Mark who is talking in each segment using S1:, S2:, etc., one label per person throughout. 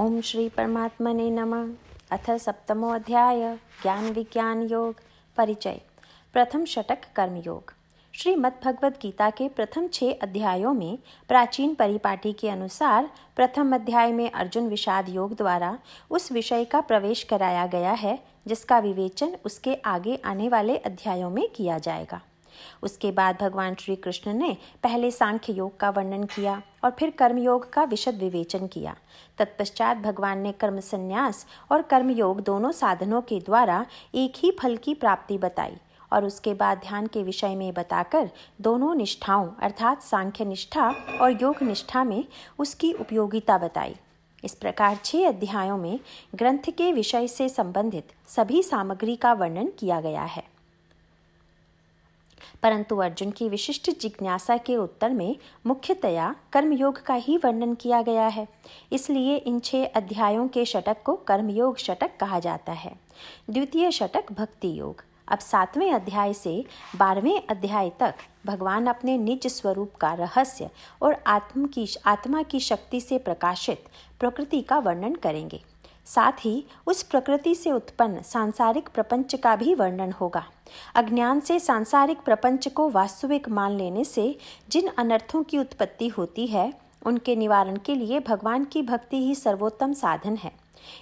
S1: ओम श्री परमात्मा ने नम अथ सप्तमो अध्याय ज्ञान विज्ञान योग परिचय प्रथम षटक कर्म योग श्रीमद् भगवद गीता के प्रथम छः अध्यायों में प्राचीन परिपाटी के अनुसार प्रथम अध्याय में अर्जुन विषाद योग द्वारा उस विषय का प्रवेश कराया गया है जिसका विवेचन उसके आगे आने वाले अध्यायों में किया जाएगा उसके बाद भगवान श्री कृष्ण ने पहले सांख्य योग का वर्णन किया और फिर कर्मयोग का विशद विवेचन किया तत्पश्चात भगवान ने कर्म संन्यास और कर्मयोग दोनों साधनों के द्वारा एक ही फल की प्राप्ति बताई और उसके बाद ध्यान के विषय में बताकर दोनों निष्ठाओं अर्थात सांख्य निष्ठा और योग निष्ठा में उसकी उपयोगिता बताई इस प्रकार छः अध्यायों में ग्रंथ के विषय से संबंधित सभी सामग्री का वर्णन किया गया है परंतु अर्जुन की विशिष्ट जिज्ञासा के उत्तर में मुख्यतया कर्मयोग का ही वर्णन किया गया है इसलिए इन छह अध्यायों के शटक को कर्मयोग शटक कहा जाता है द्वितीय शटक भक्ति योग अब सातवें अध्याय से बारहवें अध्याय तक भगवान अपने निज स्वरूप का रहस्य और आत्म की आत्मा की शक्ति से प्रकाशित प्रकृति का वर्णन करेंगे साथ ही उस प्रकृति से उत्पन्न सांसारिक प्रपंच का भी वर्णन होगा अज्ञान से सांसारिक प्रपंच को वास्तविक मान लेने से जिन अनर्थों की उत्पत्ति होती है उनके निवारण के लिए भगवान की भक्ति ही सर्वोत्तम साधन है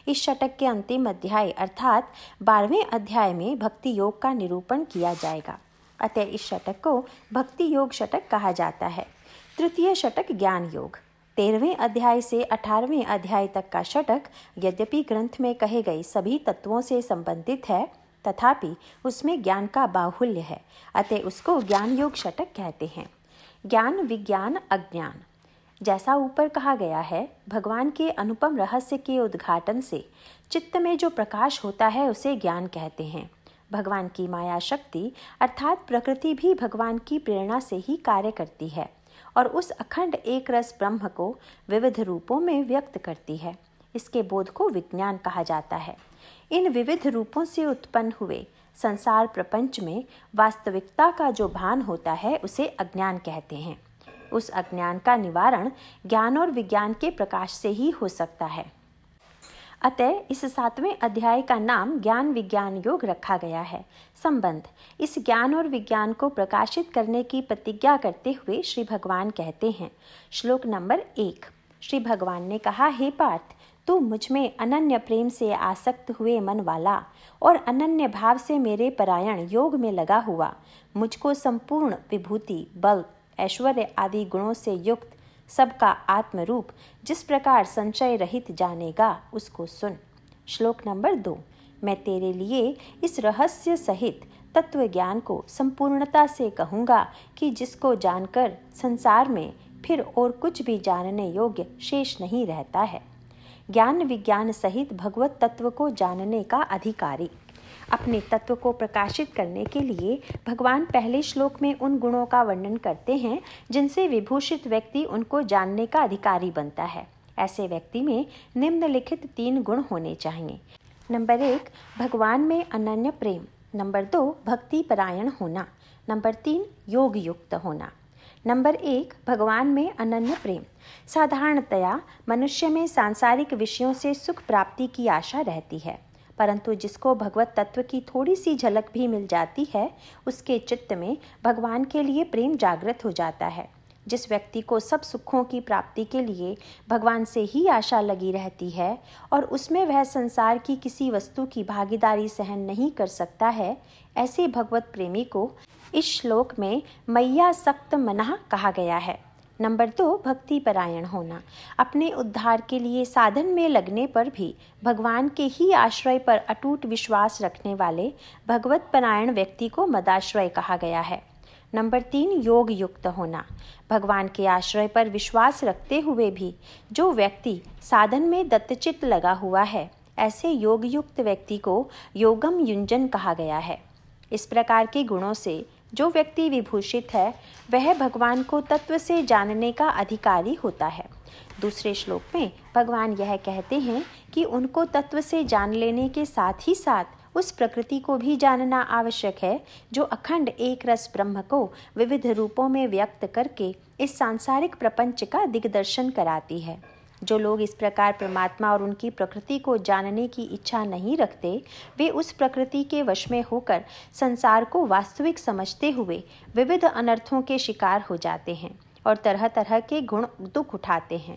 S1: इस शतक के अंतिम अध्याय अर्थात बारहवें अध्याय में भक्ति योग का निरूपण किया जाएगा अतः इस शतक को भक्ति योग शतक कहा जाता है तृतीय शतक ज्ञान योग तेरहवें अध्याय से अठारहवें अध्याय तक का षटक यद्यपि ग्रंथ में कहे गए सभी तत्वों से संबंधित है तथापि उसमें ज्ञान का बाहुल्य है अतः उसको ज्ञान योग षटक कहते हैं ज्ञान विज्ञान अज्ञान जैसा ऊपर कहा गया है भगवान के अनुपम रहस्य के उद्घाटन से चित्त में जो प्रकाश होता है उसे ज्ञान कहते हैं भगवान की माया शक्ति अर्थात प्रकृति भी भगवान की प्रेरणा से ही कार्य करती है और उस अखंड एक रस ब्रह्म को विविध रूपों में व्यक्त करती है इसके बोध को विज्ञान कहा जाता है इन विविध रूपों से उत्पन्न हुए संसार प्रपंच में वास्तविकता का जो भान होता है उसे अज्ञान कहते हैं उस अज्ञान का निवारण ज्ञान और विज्ञान के प्रकाश से ही हो सकता है अतः इस सातवें अध्याय का नाम ज्ञान विज्ञान योग रखा गया है संबंध इस ज्ञान और विज्ञान को प्रकाशित करने की प्रतिज्ञा करते हुए श्री भगवान कहते हैं श्लोक नंबर एक श्री भगवान ने कहा हे पार्थ तू मुझ में अनन्य प्रेम से आसक्त हुए मन वाला और अनन्य भाव से मेरे परायण योग में लगा हुआ मुझको संपूर्ण विभूति बल ऐश्वर्य आदि गुणों से युक्त सबका आत्मरूप जिस प्रकार संचय रहित जानेगा उसको सुन श्लोक नंबर दो मैं तेरे लिए इस रहस्य सहित तत्व ज्ञान को संपूर्णता से कहूँगा कि जिसको जानकर संसार में फिर और कुछ भी जानने योग्य शेष नहीं रहता है ज्ञान विज्ञान सहित भगवत तत्व को जानने का अधिकारी अपने तत्व को प्रकाशित करने के लिए भगवान पहले श्लोक में उन गुणों का वर्णन करते हैं जिनसे विभूषित व्यक्ति उनको जानने का अधिकारी बनता है ऐसे व्यक्ति में निम्नलिखित तीन गुण होने चाहिए नंबर एक भगवान में अनन्य प्रेम नंबर दो भक्ति परायण होना नंबर तीन योग युक्त होना नंबर एक भगवान में अनन्य प्रेम साधारणतया मनुष्य में सांसारिक विषयों से सुख प्राप्ति की आशा रहती है परंतु जिसको भगवत तत्व की थोड़ी सी झलक भी मिल जाती है उसके चित्त में भगवान के लिए प्रेम जागृत हो जाता है जिस व्यक्ति को सब सुखों की प्राप्ति के लिए भगवान से ही आशा लगी रहती है और उसमें वह संसार की किसी वस्तु की भागीदारी सहन नहीं कर सकता है ऐसे भगवत प्रेमी को इस श्लोक में मैया सख्त मना कहा गया है नंबर दो भक्ति परायण होना अपने उद्धार के लिए साधन में लगने पर भी भगवान के ही आश्रय पर अटूट विश्वास रखने वाले भगवत परायण व्यक्ति को मदाश्रय कहा गया है नंबर तीन योग युक्त होना भगवान के आश्रय पर विश्वास रखते हुए भी जो व्यक्ति साधन में दत्तचित लगा हुआ है ऐसे योग युक्त व्यक्ति को योगम युंजन कहा गया है इस प्रकार के गुणों से जो व्यक्ति विभूषित है वह भगवान को तत्व से जानने का अधिकारी होता है दूसरे श्लोक में भगवान यह कहते हैं कि उनको तत्व से जान लेने के साथ ही साथ उस प्रकृति को भी जानना आवश्यक है जो अखंड एक रस ब्रह्म को विविध रूपों में व्यक्त करके इस सांसारिक प्रपंच का दिग्दर्शन कराती है जो लोग इस प्रकार परमात्मा और उनकी प्रकृति को जानने की इच्छा नहीं रखते वे उस प्रकृति के वश में होकर संसार को वास्तविक समझते हुए विविध अनर्थों के शिकार हो जाते हैं और तरह तरह के गुण दुख उठाते हैं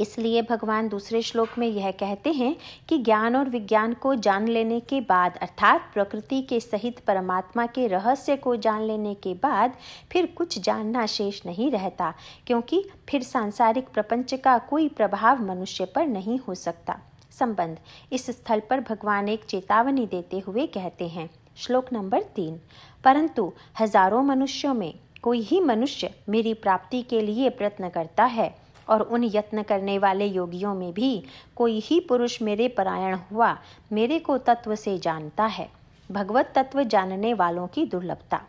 S1: इसलिए भगवान दूसरे श्लोक में यह कहते हैं कि ज्ञान और विज्ञान को जान लेने के बाद अर्थात प्रकृति के सहित परमात्मा के रहस्य को जान लेने के बाद फिर कुछ जानना शेष नहीं रहता क्योंकि फिर सांसारिक प्रपंच का कोई प्रभाव मनुष्य पर नहीं हो सकता संबंध इस स्थल पर भगवान एक चेतावनी देते हुए कहते हैं श्लोक नंबर तीन परंतु हजारों मनुष्यों में कोई ही मनुष्य मेरी प्राप्ति के लिए प्रयत्न करता है और उन यत्न करने वाले योगियों में भी कोई ही पुरुष मेरे परायण हुआ मेरे को तत्व से जानता है भगवत तत्व जानने वालों की दुर्लभता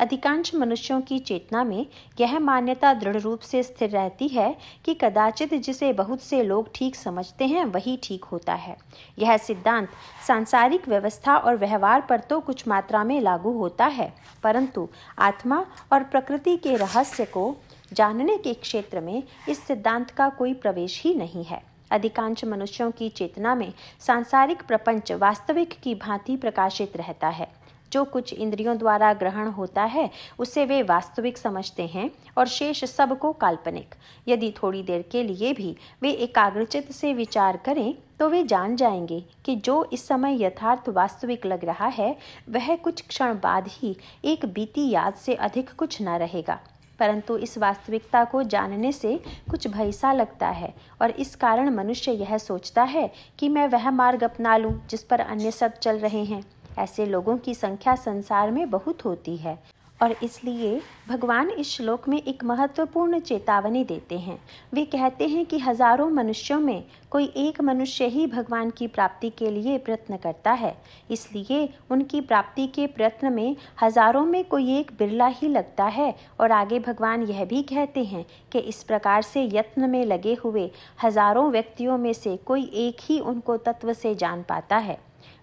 S1: अधिकांश मनुष्यों की चेतना में यह मान्यता दृढ़ रूप से स्थिर रहती है कि कदाचित जिसे बहुत से लोग ठीक समझते हैं वही ठीक होता है यह सिद्धांत सांसारिक व्यवस्था और व्यवहार पर तो कुछ मात्रा में लागू होता है परंतु आत्मा और प्रकृति के रहस्य को जानने के क्षेत्र में इस सिद्धांत का कोई प्रवेश ही नहीं है अधिकांश मनुष्यों की चेतना में सांसारिक प्रपंच वास्तविक की भांति प्रकाशित रहता है जो कुछ इंद्रियों द्वारा ग्रहण होता है उसे वे वास्तविक समझते हैं और शेष सब को काल्पनिक यदि थोड़ी देर के लिए भी वे एकाग्रचित से विचार करें तो वे जान जाएंगे कि जो इस समय यथार्थ वास्तविक लग रहा है वह कुछ क्षण बाद ही एक बीती याद से अधिक कुछ न रहेगा परंतु इस वास्तविकता को जानने से कुछ भय सा लगता है और इस कारण मनुष्य यह सोचता है कि मैं वह मार्ग अपना लूं जिस पर अन्य सब चल रहे हैं ऐसे लोगों की संख्या संसार में बहुत होती है और इसलिए भगवान इस श्लोक में एक महत्वपूर्ण चेतावनी देते हैं वे कहते हैं कि हजारों मनुष्यों में कोई एक मनुष्य ही भगवान की प्राप्ति के लिए प्रयत्न करता है इसलिए उनकी प्राप्ति के प्रयत्न में हजारों में कोई एक बिरला ही लगता है और आगे भगवान यह भी कहते हैं कि इस प्रकार से यत्न में लगे हुए हजारों व्यक्तियों में से कोई एक ही उनको तत्व से जान पाता है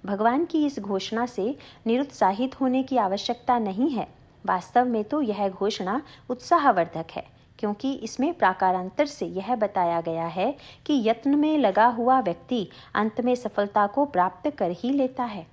S1: भगवान की इस घोषणा से निरुत्साहित होने की आवश्यकता नहीं है वास्तव में तो यह घोषणा उत्साहवर्धक है क्योंकि इसमें प्राकारांतर से यह बताया गया है कि यत्न में लगा हुआ व्यक्ति अंत में सफलता को प्राप्त कर ही लेता है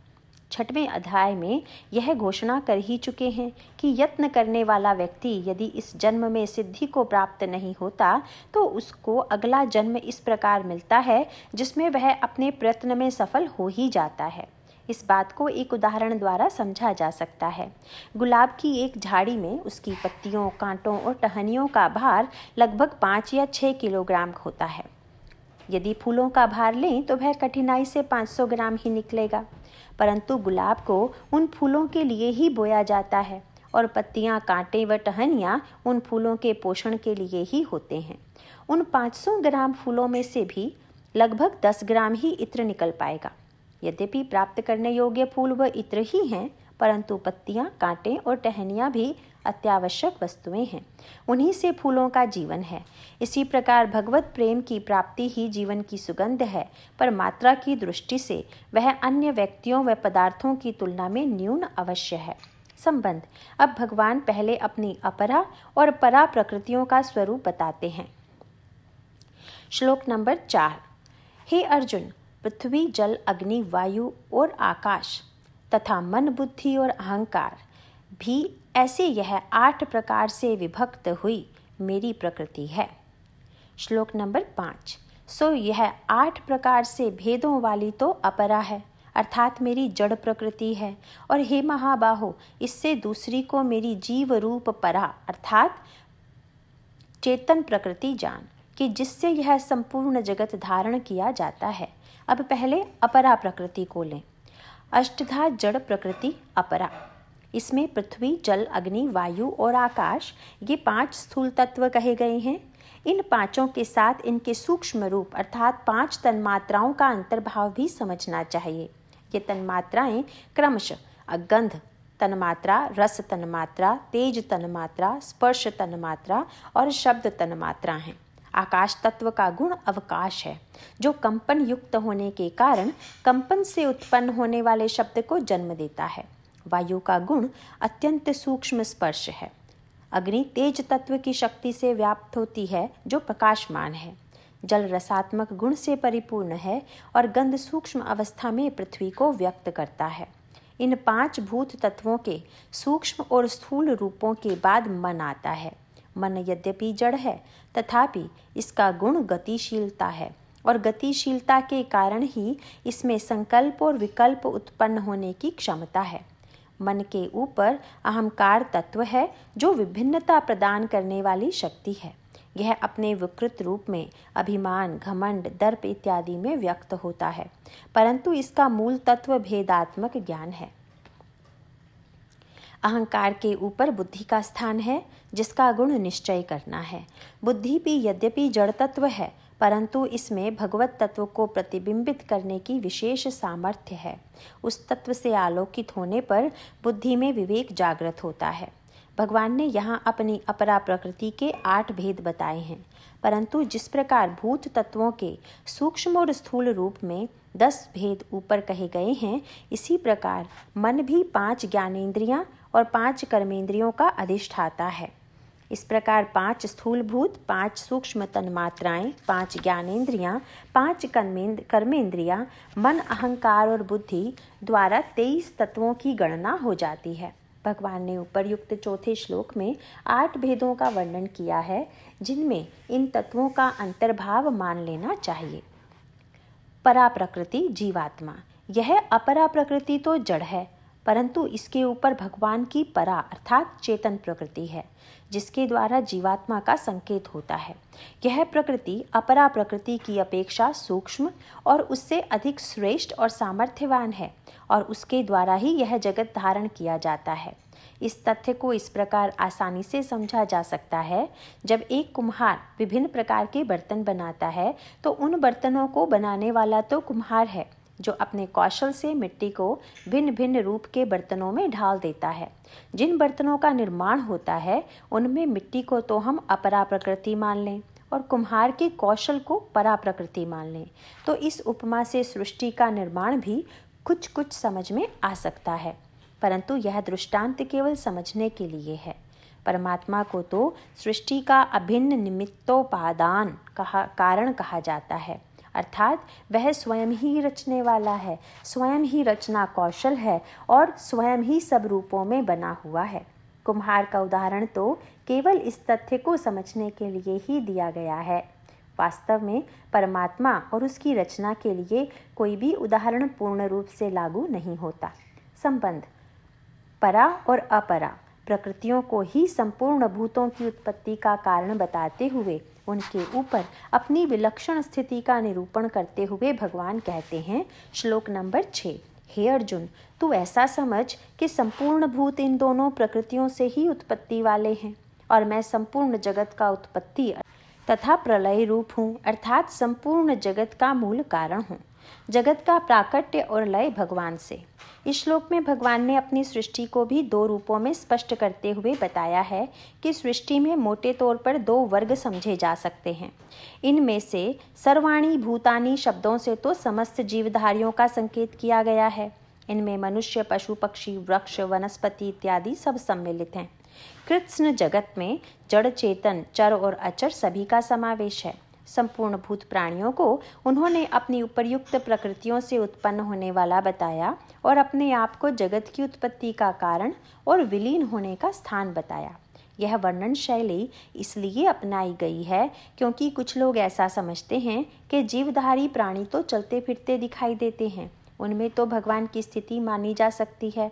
S1: छठवें अध्याय में यह घोषणा कर ही चुके हैं कि यत्न करने वाला व्यक्ति यदि इस जन्म में सिद्धि को प्राप्त नहीं होता तो उसको अगला जन्म इस प्रकार मिलता है जिसमें वह अपने प्रयत्न में सफल हो ही जाता है इस बात को एक उदाहरण द्वारा समझा जा सकता है गुलाब की एक झाड़ी में उसकी पत्तियों कांटों और टहनियों का भार लगभग पाँच या छः किलोग्राम होता है यदि फूलों का भार लें तो वह कठिनाई से 500 ग्राम ही निकलेगा परंतु गुलाब को उन फूलों के लिए ही बोया जाता है और पत्तियां, कांटे व टहनियाँ उन फूलों के पोषण के लिए ही होते हैं उन 500 ग्राम फूलों में से भी लगभग 10 ग्राम ही इत्र निकल पाएगा यद्यपि प्राप्त करने योग्य फूल व इत्र ही हैं परंतु पत्तियां, कांटे और टहनियां भी अत्यावश्यक वस्तुएं हैं उन्हीं से फूलों का जीवन है इसी प्रकार भगवत प्रेम की प्राप्ति ही जीवन की सुगंध है पर मात्रा की दृष्टि से वह अन्य व्यक्तियों व पदार्थों की तुलना में न्यून अवश्य है संबंध अब भगवान पहले अपनी अपरा और परा प्रकृतियों का स्वरूप बताते हैं श्लोक नंबर चार हे अर्जुन पृथ्वी जल अग्नि वायु और आकाश तथा मन बुद्धि और अहंकार भी ऐसे यह आठ प्रकार से विभक्त हुई मेरी प्रकृति है श्लोक नंबर पाँच सो यह आठ प्रकार से भेदों वाली तो अपरा है अर्थात मेरी जड़ प्रकृति है और हे महाबाहो इससे दूसरी को मेरी जीव रूप परा अर्थात चेतन प्रकृति जान कि जिससे यह संपूर्ण जगत धारण किया जाता है अब पहले अपरा प्रकृति को लें अष्टधा जड़ प्रकृति अपरा इसमें पृथ्वी जल अग्नि वायु और आकाश ये पांच स्थूल तत्व कहे गए हैं इन पांचों के साथ इनके सूक्ष्म रूप अर्थात पांच तन्मात्राओं का अंतर्भाव भी समझना चाहिए ये तन्मात्राएं क्रमश अगंध तन्मात्रा रस तन्मात्रा तेज तन्मात्रा स्पर्श तन्मात्रा और शब्द तन्मात्रा हैं आकाश तत्व का गुण अवकाश है जो कंपन युक्त होने के कारण कंपन से उत्पन्न होने वाले शब्द को जन्म देता है वायु का गुण अत्यंत सूक्ष्म स्पर्श है अग्नि तेज तत्व की शक्ति से व्याप्त होती है जो प्रकाशमान है जल रसात्मक गुण से परिपूर्ण है और गंध सूक्ष्म अवस्था में पृथ्वी को व्यक्त करता है इन पांच भूत तत्वों के सूक्ष्म और स्थूल रूपों के बाद मन आता है मन यद्यपि जड़ है तथापि इसका गुण गतिशीलता है और गतिशीलता के कारण ही इसमें संकल्प और विकल्प उत्पन्न होने की क्षमता है मन के ऊपर अहंकार तत्व है जो विभिन्नता प्रदान करने वाली शक्ति है यह अपने विकृत रूप में अभिमान घमंड दर्प इत्यादि में व्यक्त होता है परंतु इसका मूल तत्व भेदात्मक ज्ञान है अहंकार के ऊपर बुद्धि का स्थान है जिसका गुण निश्चय करना है बुद्धि भी यद्यपि जड़ तत्व है परंतु इसमें भगवत तत्व को प्रतिबिंबित करने की विशेष सामर्थ्य है उस तत्व से आलोकित होने पर बुद्धि में विवेक जागृत होता है भगवान ने यहाँ अपनी अपरा प्रकृति के आठ भेद बताए हैं परंतु जिस प्रकार भूत तत्वों के सूक्ष्म और स्थूल रूप में दस भेद ऊपर कहे गए हैं इसी प्रकार मन भी पांच ज्ञानेन्द्रियाँ और पांच कर्मेंद्रियों का अधिष्ठाता है इस प्रकार पांच स्थूलभूत पांच सूक्ष्म तन्मात्राएँ पांच ज्ञानेन्द्रियाँ पांच कर्मेंद्र कर्मेंद्रियाँ मन अहंकार और बुद्धि द्वारा तेईस तत्वों की गणना हो जाती है भगवान ने उपरयुक्त चौथे श्लोक में आठ भेदों का वर्णन किया है जिनमें इन तत्वों का अंतर्भाव मान लेना चाहिए परा प्रकृति जीवात्मा यह अपरा प्रकृति तो जड़ है परंतु इसके ऊपर भगवान की परा अर्थात चेतन प्रकृति है जिसके द्वारा जीवात्मा का संकेत होता है यह प्रकृति अपरा प्रकृति की अपेक्षा सूक्ष्म और उससे अधिक श्रेष्ठ और सामर्थ्यवान है और उसके द्वारा ही यह जगत धारण किया जाता है इस तथ्य को इस प्रकार आसानी से समझा जा सकता है जब एक कुम्हार विभिन्न प्रकार के बर्तन बनाता है तो उन बर्तनों को बनाने वाला तो कुम्हार है जो अपने कौशल से मिट्टी को भिन्न भिन्न रूप के बर्तनों में ढाल देता है जिन बर्तनों का निर्माण होता है उनमें मिट्टी को तो हम अपरा प्रकृति मान लें और कुम्हार के कौशल को परा प्रकृति मान लें तो इस उपमा से सृष्टि का निर्माण भी कुछ कुछ समझ में आ सकता है परंतु यह दृष्टांत केवल समझने के लिए है परमात्मा को तो सृष्टि का अभिन्न निमित्तोपादान कहा कारण कहा जाता है अर्थात वह स्वयं ही रचने वाला है स्वयं ही रचना कौशल है और स्वयं ही सब रूपों में बना हुआ है कुम्हार का उदाहरण तो केवल इस तथ्य को समझने के लिए ही दिया गया है वास्तव में परमात्मा और उसकी रचना के लिए कोई भी उदाहरण पूर्ण रूप से लागू नहीं होता संबंध परा और अपरा प्रकृतियों को ही संपूर्ण भूतों की उत्पत्ति का कारण बताते हुए उनके ऊपर अपनी विलक्षण स्थिति का निरूपण करते हुए भगवान कहते हैं श्लोक नंबर छः हे अर्जुन तू ऐसा समझ कि संपूर्ण भूत इन दोनों प्रकृतियों से ही उत्पत्ति वाले हैं और मैं संपूर्ण जगत का उत्पत्ति तथा प्रलय रूप हूँ अर्थात संपूर्ण जगत का मूल कारण हूँ जगत का प्राकट्य और लय भगवान से इस श्लोक में भगवान ने अपनी सृष्टि को भी दो रूपों में स्पष्ट करते हुए बताया है कि सृष्टि में मोटे तौर पर दो वर्ग समझे जा सकते हैं इनमें से सर्वाणी भूतानी शब्दों से तो समस्त जीवधारियों का संकेत किया गया है इनमें मनुष्य पशु पक्षी वृक्ष वनस्पति इत्यादि सब सम्मिलित हैं कृत्स्न जगत में जड़ चेतन चर और अचर सभी का समावेश है संपूर्ण भूत प्राणियों को उन्होंने अपनी उपरयुक्त प्रकृतियों से उत्पन्न होने वाला बताया और अपने आप को जगत की उत्पत्ति का कारण और विलीन होने का स्थान बताया यह वर्णन शैली इसलिए अपनाई गई है क्योंकि कुछ लोग ऐसा समझते हैं कि जीवधारी प्राणी तो चलते फिरते दिखाई देते हैं उनमें तो भगवान की स्थिति मानी जा सकती है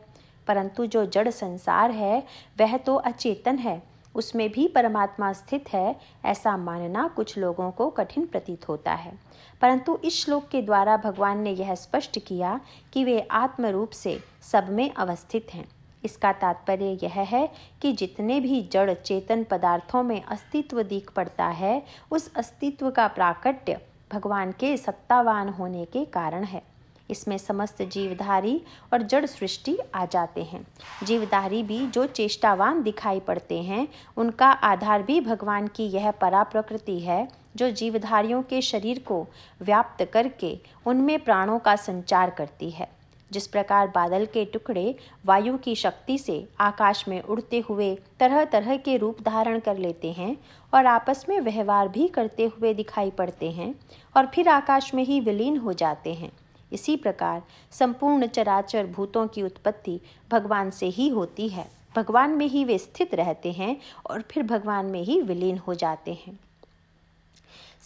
S1: परंतु जो जड़ संसार है वह तो अचेतन है उसमें भी परमात्मा स्थित है ऐसा मानना कुछ लोगों को कठिन प्रतीत होता है परंतु इस श्लोक के द्वारा भगवान ने यह स्पष्ट किया कि वे आत्म रूप से सब में अवस्थित हैं इसका तात्पर्य यह है कि जितने भी जड़ चेतन पदार्थों में अस्तित्व दीख पड़ता है उस अस्तित्व का प्राकट्य भगवान के सत्तावान होने के कारण है इसमें समस्त जीवधारी और जड़ सृष्टि आ जाते हैं जीवधारी भी जो चेष्टावान दिखाई पड़ते हैं उनका आधार भी भगवान की यह परा प्रकृति है जो जीवधारियों के शरीर को व्याप्त करके उनमें प्राणों का संचार करती है जिस प्रकार बादल के टुकड़े वायु की शक्ति से आकाश में उड़ते हुए तरह तरह के रूप धारण कर लेते हैं और आपस में व्यवहार भी करते हुए दिखाई पड़ते हैं और फिर आकाश में ही विलीन हो जाते हैं इसी प्रकार संपूर्ण चराचर भूतों की उत्पत्ति भगवान से ही होती है भगवान में ही वे स्थित रहते हैं और फिर भगवान में ही विलीन हो जाते हैं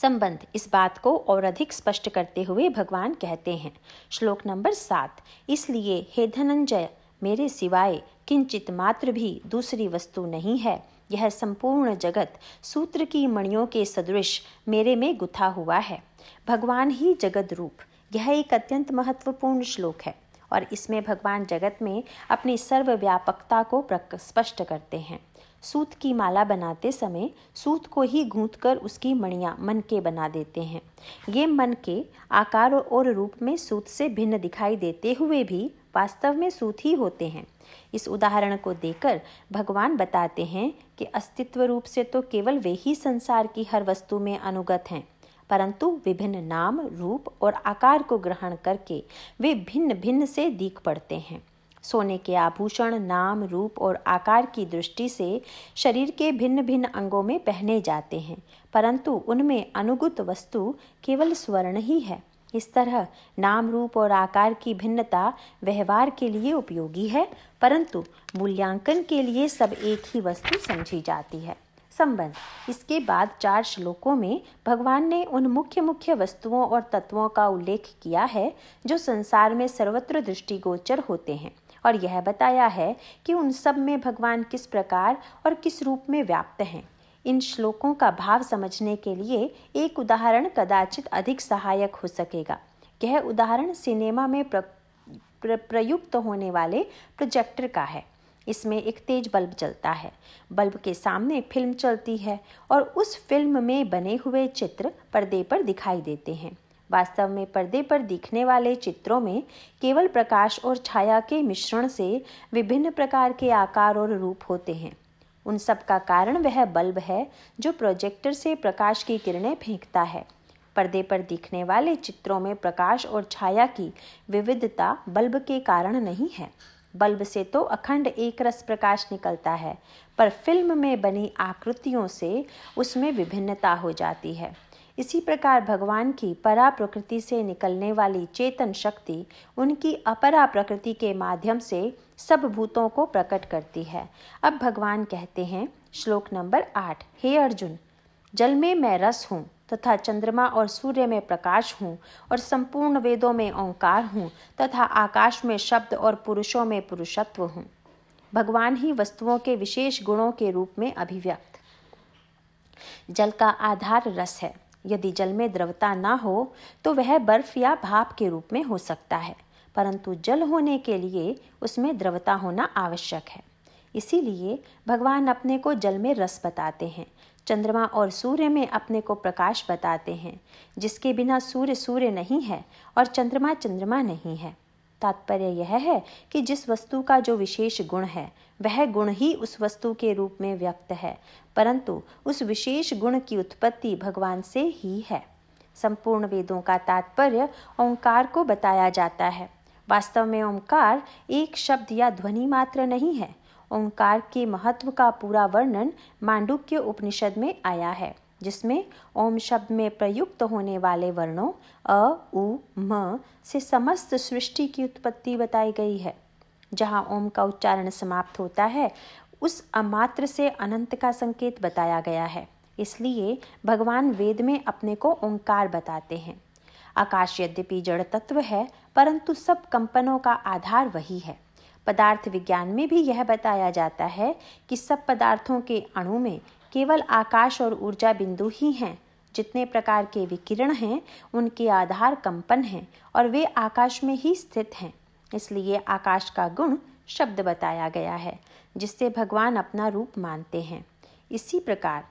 S1: संबंध इस बात को और अधिक स्पष्ट करते हुए भगवान कहते हैं श्लोक नंबर सात इसलिए हे धनंजय मेरे सिवाय किंचित मात्र भी दूसरी वस्तु नहीं है यह संपूर्ण जगत सूत्र की मणियों के सदृश मेरे में गुथा हुआ है भगवान ही जगत रूप यह एक अत्यंत महत्वपूर्ण श्लोक है और इसमें भगवान जगत में अपनी सर्वव्यापकता को स्पष्ट करते हैं सूत की माला बनाते समय सूत को ही गूंथ कर उसकी मणियाँ के बना देते हैं ये मन के आकार और रूप में सूत से भिन्न दिखाई देते हुए भी वास्तव में सूत ही होते हैं इस उदाहरण को देकर भगवान बताते हैं कि अस्तित्व रूप से तो केवल वे ही संसार की हर वस्तु में अनुगत हैं परंतु विभिन्न नाम रूप और आकार को ग्रहण करके वे भिन्न भिन्न से दीख पड़ते हैं सोने के आभूषण नाम रूप और आकार की दृष्टि से शरीर के भिन्न भिन्न अंगों में पहने जाते हैं परंतु उनमें अनुगुत वस्तु केवल स्वर्ण ही है इस तरह नाम रूप और आकार की भिन्नता व्यवहार के लिए उपयोगी है परंतु मूल्यांकन के लिए सब एक ही वस्तु समझी जाती है संबंध इसके बाद चार श्लोकों में भगवान ने उन मुख्य मुख्य वस्तुओं और तत्वों का उल्लेख किया है जो संसार में सर्वत्र दृष्टिगोचर होते हैं और यह बताया है कि उन सब में भगवान किस प्रकार और किस रूप में व्याप्त हैं इन श्लोकों का भाव समझने के लिए एक उदाहरण कदाचित अधिक सहायक हो सकेगा यह उदाहरण सिनेमा में प्र, प्र, प्रयुक्त होने वाले प्रोजेक्टर का है इसमें एक तेज बल्ब चलता है बल्ब के सामने फिल्म चलती है और उस फिल्म में बने हुए चित्र पर्दे पर दिखाई देते हैं वास्तव में पर्दे पर दिखने वाले चित्रों में केवल प्रकाश और छाया के मिश्रण से विभिन्न प्रकार के आकार और रूप होते हैं उन सब का कारण वह बल्ब है जो प्रोजेक्टर से प्रकाश की किरणें फेंकता है पर्दे पर दिखने वाले चित्रों में प्रकाश और छाया की विविधता बल्ब के कारण नहीं है बल्ब से तो अखंड एक रस प्रकाश निकलता है पर फिल्म में बनी आकृतियों से उसमें विभिन्नता हो जाती है इसी प्रकार भगवान की परा प्रकृति से निकलने वाली चेतन शक्ति उनकी अपरा प्रकृति के माध्यम से सब भूतों को प्रकट करती है अब भगवान कहते हैं श्लोक नंबर आठ हे अर्जुन जल में मैं रस हूँ तथा चंद्रमा और सूर्य में प्रकाश हूँ और संपूर्ण वेदों में ओंकार हूँ तथा आकाश में शब्द और पुरुषों में पुरुषत्व हूँ भगवान ही वस्तुओं के विशेष गुणों के रूप में अभिव्यक्त जल का आधार रस है यदि जल में द्रवता ना हो तो वह बर्फ या भाप के रूप में हो सकता है परंतु जल होने के लिए उसमें द्रवता होना आवश्यक है इसीलिए भगवान अपने को जल में रस बताते हैं चंद्रमा और सूर्य में अपने को प्रकाश बताते हैं जिसके बिना सूर्य सूर्य नहीं है और चंद्रमा चंद्रमा नहीं है तात्पर्य यह है कि जिस वस्तु का जो विशेष गुण है वह गुण ही उस वस्तु के रूप में व्यक्त है परंतु उस विशेष गुण की उत्पत्ति भगवान से ही है संपूर्ण वेदों का तात्पर्य ओंकार को बताया जाता है वास्तव में ओंकार एक शब्द या ध्वनि मात्र नहीं है ओंकार के महत्व का पूरा वर्णन मांडुक्य उपनिषद में आया है जिसमें ओम शब्द में प्रयुक्त होने वाले वर्णों अ उ म से समस्त सृष्टि की उत्पत्ति बताई गई है जहाँ ओम का उच्चारण समाप्त होता है उस अमात्र से अनंत का संकेत बताया गया है इसलिए भगवान वेद में अपने को ओंकार बताते हैं आकाश यद्यपि जड़ तत्व है परंतु सब कंपनों का आधार वही है पदार्थ विज्ञान में भी यह बताया जाता है कि सब पदार्थों के अणु में केवल आकाश और ऊर्जा बिंदु ही हैं जितने प्रकार के विकिरण हैं उनके आधार कंपन हैं और वे आकाश में ही स्थित हैं इसलिए आकाश का गुण शब्द बताया गया है जिससे भगवान अपना रूप मानते हैं इसी प्रकार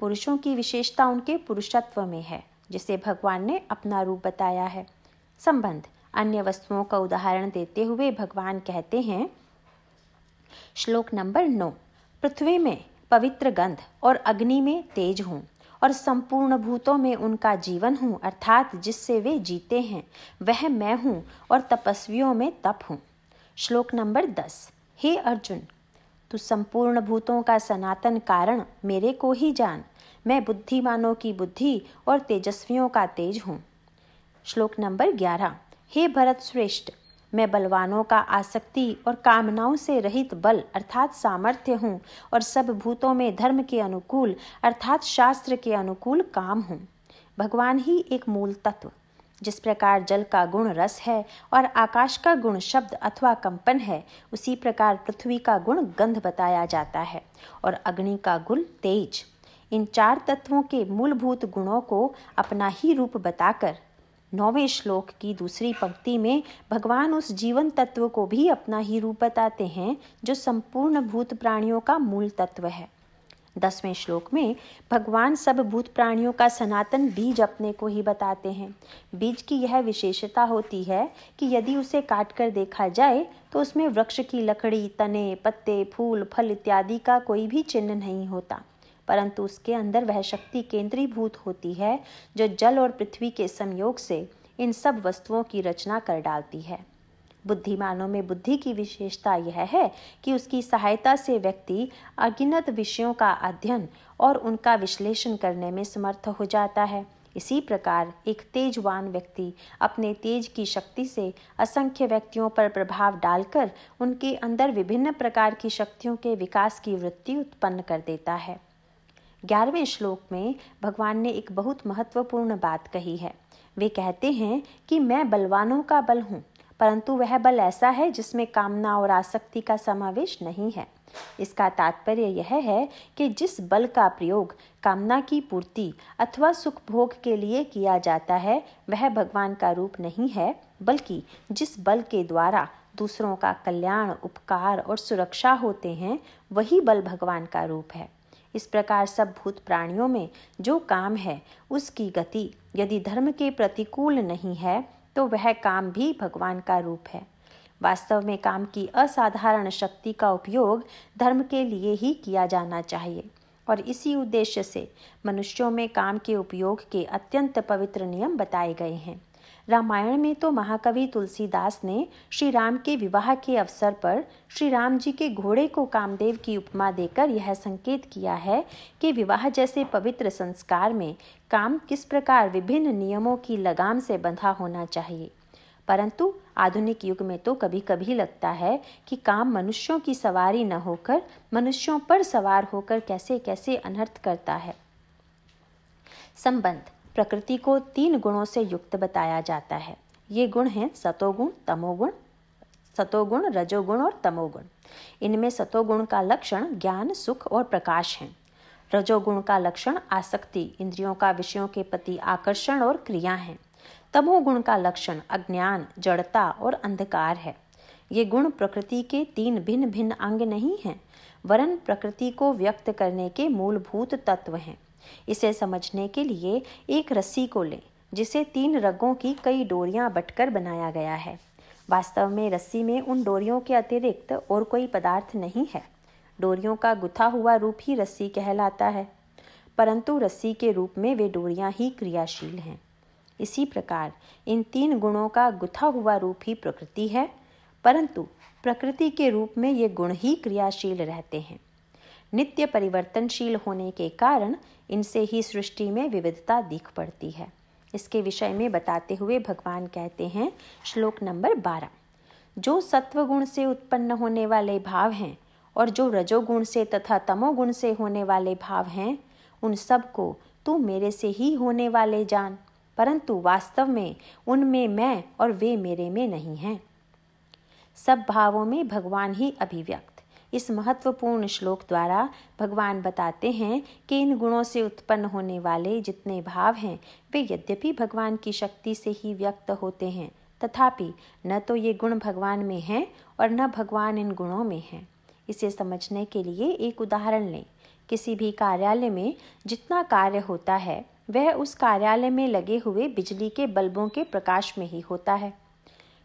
S1: पुरुषों की विशेषता उनके पुरुषत्व में है जिसे भगवान ने अपना रूप बताया है संबंध अन्य वस्तुओं का उदाहरण देते हुए भगवान कहते हैं श्लोक नंबर नौ पृथ्वी में पवित्र गंध और अग्नि में तेज हूँ और संपूर्ण भूतों में उनका जीवन हूँ अर्थात जिससे वे जीते हैं वह मैं हूँ और तपस्वियों में तप हूँ श्लोक नंबर दस हे अर्जुन तू संपूर्ण भूतों का सनातन कारण मेरे को ही जान मैं बुद्धिमानों की बुद्धि और तेजस्वियों का तेज हूँ श्लोक नंबर ग्यारह हे भरत श्रेष्ठ मैं बलवानों का आसक्ति और कामनाओं से रहित बल अर्थात सामर्थ्य हूँ और सब भूतों में धर्म के अनुकूल अर्थात शास्त्र के अनुकूल काम हूँ भगवान ही एक मूल तत्व जिस प्रकार जल का गुण रस है और आकाश का गुण शब्द अथवा कंपन है उसी प्रकार पृथ्वी का गुण गंध बताया जाता है और अग्नि का गुण तेज इन चार तत्वों के मूलभूत गुणों को अपना ही रूप बताकर नौवें श्लोक की दूसरी पंक्ति में भगवान उस जीवन तत्व को भी अपना ही रूप बताते हैं जो संपूर्ण भूत प्राणियों का मूल तत्व है दसवें श्लोक में भगवान सब भूत प्राणियों का सनातन बीज अपने को ही बताते हैं बीज की यह विशेषता होती है कि यदि उसे काट कर देखा जाए तो उसमें वृक्ष की लकड़ी तने पत्ते फूल फल इत्यादि का कोई भी चिन्ह नहीं होता परंतु उसके अंदर वह शक्ति केंद्रीभूत होती है जो जल और पृथ्वी के संयोग से इन सब वस्तुओं की रचना कर डालती है बुद्धिमानों में बुद्धि की विशेषता यह है कि उसकी सहायता से व्यक्ति अगिनत विषयों का अध्ययन और उनका विश्लेषण करने में समर्थ हो जाता है इसी प्रकार एक तेजवान व्यक्ति अपने तेज की शक्ति से असंख्य व्यक्तियों पर प्रभाव डालकर उनके अंदर विभिन्न प्रकार की शक्तियों के विकास की वृत्ति उत्पन्न कर देता है ग्यारहवें श्लोक में भगवान ने एक बहुत महत्वपूर्ण बात कही है वे कहते हैं कि मैं बलवानों का बल हूँ परंतु वह बल ऐसा है जिसमें कामना और आसक्ति का समावेश नहीं है इसका तात्पर्य यह है कि जिस बल का प्रयोग कामना की पूर्ति अथवा सुख भोग के लिए किया जाता है वह भगवान का रूप नहीं है बल्कि जिस बल के द्वारा दूसरों का कल्याण उपकार और सुरक्षा होते हैं वही बल भगवान का रूप है इस प्रकार सब भूत प्राणियों में जो काम है उसकी गति यदि धर्म के प्रतिकूल नहीं है तो वह काम भी भगवान का रूप है वास्तव में काम की असाधारण शक्ति का उपयोग धर्म के लिए ही किया जाना चाहिए और इसी उद्देश्य से मनुष्यों में काम के उपयोग के अत्यंत पवित्र नियम बताए गए हैं रामायण में तो महाकवि तुलसीदास ने श्री राम के विवाह के अवसर पर श्री राम जी के घोड़े को कामदेव की उपमा देकर यह संकेत किया है कि विवाह जैसे पवित्र संस्कार में काम किस प्रकार विभिन्न नियमों की लगाम से बंधा होना चाहिए परंतु आधुनिक युग में तो कभी कभी लगता है कि काम मनुष्यों की सवारी न होकर मनुष्यों पर सवार होकर कैसे कैसे अनर्थ करता है संबंध प्रकृति को तीन गुणों से युक्त बताया जाता है ये गुण हैं सतोगुण तमोगुण सतोगुण रजोगुण और तमोगुण इनमें सतोगुण का लक्षण ज्ञान सुख और प्रकाश है रजोगुण का लक्षण आसक्ति इंद्रियों का विषयों के प्रति आकर्षण और क्रिया है तमोगुण का लक्षण अज्ञान जड़ता और अंधकार है ये गुण प्रकृति के तीन भिन्न भिन्न अंग नहीं हैं वरन प्रकृति को व्यक्त करने के मूलभूत तत्व हैं इसे समझने के लिए एक रस्सी को लें जिसे तीन रगों की कई डोरियां बटकर बनाया गया है वास्तव में रस्सी में उन डोरियों के अतिरिक्त और कोई पदार्थ नहीं है डोरियों का गुथा हुआ रूप ही रस्सी कहलाता है परंतु रस्सी के रूप में वे डोरियां ही क्रियाशील हैं इसी प्रकार इन तीन गुणों का गुथा हुआ रूप ही प्रकृति है परंतु प्रकृति के रूप में ये गुण ही क्रियाशील रहते हैं नित्य परिवर्तनशील होने के कारण इनसे ही सृष्टि में विविधता दिख पड़ती है इसके विषय में बताते हुए भगवान कहते हैं श्लोक नंबर बारह जो सत्वगुण से उत्पन्न होने वाले भाव हैं और जो रजोगुण से तथा तमोगुण से होने वाले भाव हैं उन सब को तू मेरे से ही होने वाले जान परंतु वास्तव में उनमें मैं और वे मेरे में नहीं हैं सब भावों में भगवान ही अभिव्यक्त इस महत्वपूर्ण श्लोक द्वारा भगवान बताते हैं कि इन गुणों से उत्पन्न होने वाले जितने भाव हैं वे यद्यपि भगवान की शक्ति से ही व्यक्त होते हैं तथापि न तो ये गुण भगवान में हैं और न भगवान इन गुणों में हैं इसे समझने के लिए एक उदाहरण लें किसी भी कार्यालय में जितना कार्य होता है वह उस कार्यालय में लगे हुए बिजली के बल्बों के प्रकाश में ही होता है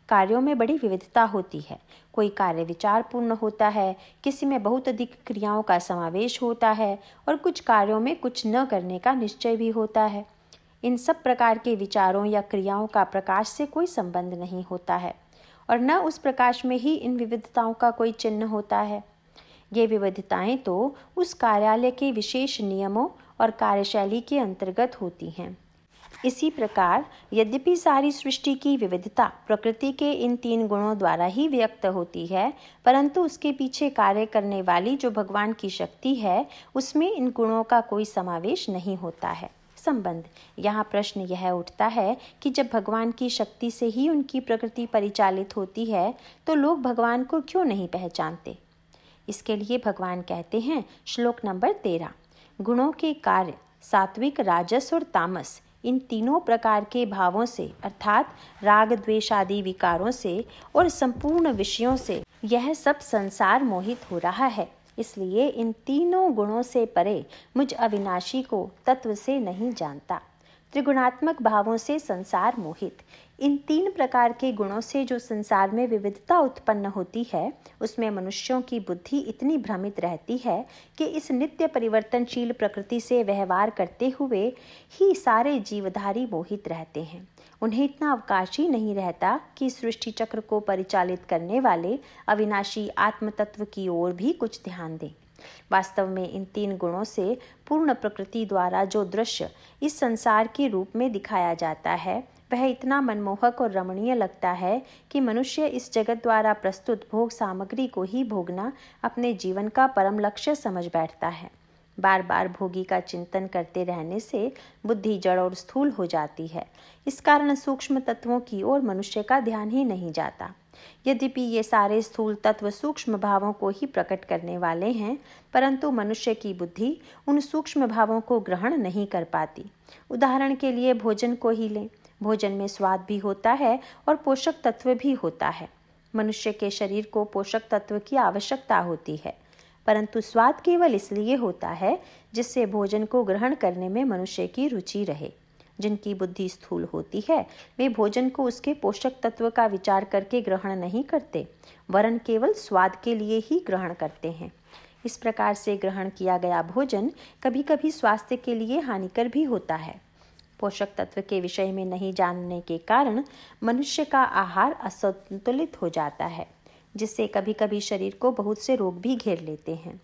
S1: कार्यों में बड़ी विविधता होती है कोई कार्य विचारपूर्ण होता है किसी में बहुत अधिक क्रियाओं का समावेश होता है और कुछ कार्यों में कुछ न करने का निश्चय भी होता है इन सब प्रकार के विचारों या क्रियाओं का प्रकाश से कोई संबंध नहीं होता है और न उस प्रकाश में ही इन विविधताओं का कोई चिन्ह होता है ये विविधताएं तो उस कार्यालय के विशेष नियमों और कार्यशैली के अंतर्गत होती हैं इसी प्रकार यद्यपि सारी सृष्टि की विविधता प्रकृति के इन तीन गुणों द्वारा ही व्यक्त होती है परंतु उसके पीछे कार्य करने वाली जो भगवान की शक्ति है उसमें इन गुणों का कोई समावेश नहीं होता है संबंध यहाँ प्रश्न यह उठता है कि जब भगवान की शक्ति से ही उनकी प्रकृति परिचालित होती है तो लोग भगवान को क्यों नहीं पहचानते इसके लिए भगवान कहते हैं श्लोक नंबर तेरह गुणों के कार्य सात्विक राजस और तामस इन तीनों प्रकार के भावों से अर्थात राग द्वेष आदि विकारों से और संपूर्ण विषयों से यह सब संसार मोहित हो रहा है इसलिए इन तीनों गुणों से परे मुझ अविनाशी को तत्व से नहीं जानता त्रिगुणात्मक भावों से संसार मोहित इन तीन प्रकार के गुणों से जो संसार में विविधता उत्पन्न होती है उसमें मनुष्यों की बुद्धि इतनी भ्रमित रहती है कि इस नित्य परिवर्तनशील प्रकृति से व्यवहार करते हुए ही सारे जीवधारी मोहित रहते हैं उन्हें इतना अवकाश ही नहीं रहता कि सृष्टि चक्र को परिचालित करने वाले अविनाशी आत्म तत्व की ओर भी कुछ ध्यान दें वास्तव में इन तीन गुणों से पूर्ण प्रकृति द्वारा जो दृश्य इस संसार के रूप में दिखाया जाता है वह इतना मनमोहक और रमणीय लगता है कि मनुष्य इस जगत द्वारा प्रस्तुत भोग सामग्री को ही भोगना अपने जीवन का परम लक्ष्य समझ बैठता है बार बार भोगी का चिंतन करते रहने से बुद्धि जड़ और स्थूल हो जाती है इस कारण सूक्ष्म तत्वों की ओर मनुष्य का ध्यान ही नहीं जाता यद्यपि ये सारे स्थूल तत्व सूक्ष्म भावों को ही प्रकट करने वाले हैं परंतु मनुष्य की बुद्धि उन सूक्ष्म भावों को ग्रहण नहीं कर पाती उदाहरण के लिए भोजन को ही लें भोजन में स्वाद भी होता है और पोषक तत्व भी होता है मनुष्य के शरीर को पोषक तत्व की आवश्यकता होती है परंतु स्वाद केवल इसलिए होता है जिससे भोजन को ग्रहण करने में मनुष्य की रुचि रहे जिनकी बुद्धि स्थूल होती है वे भोजन को उसके पोषक तत्व का विचार करके ग्रहण नहीं करते वरन केवल स्वाद के लिए ही ग्रहण करते हैं इस प्रकार से ग्रहण किया गया भोजन कभी कभी स्वास्थ्य के लिए हानिकर भी होता है पोषक तत्व के विषय में नहीं जानने के कारण मनुष्य का आहार असंतुलित हो जाता है जिससे कभी कभी शरीर को बहुत से रोग भी घेर लेते हैं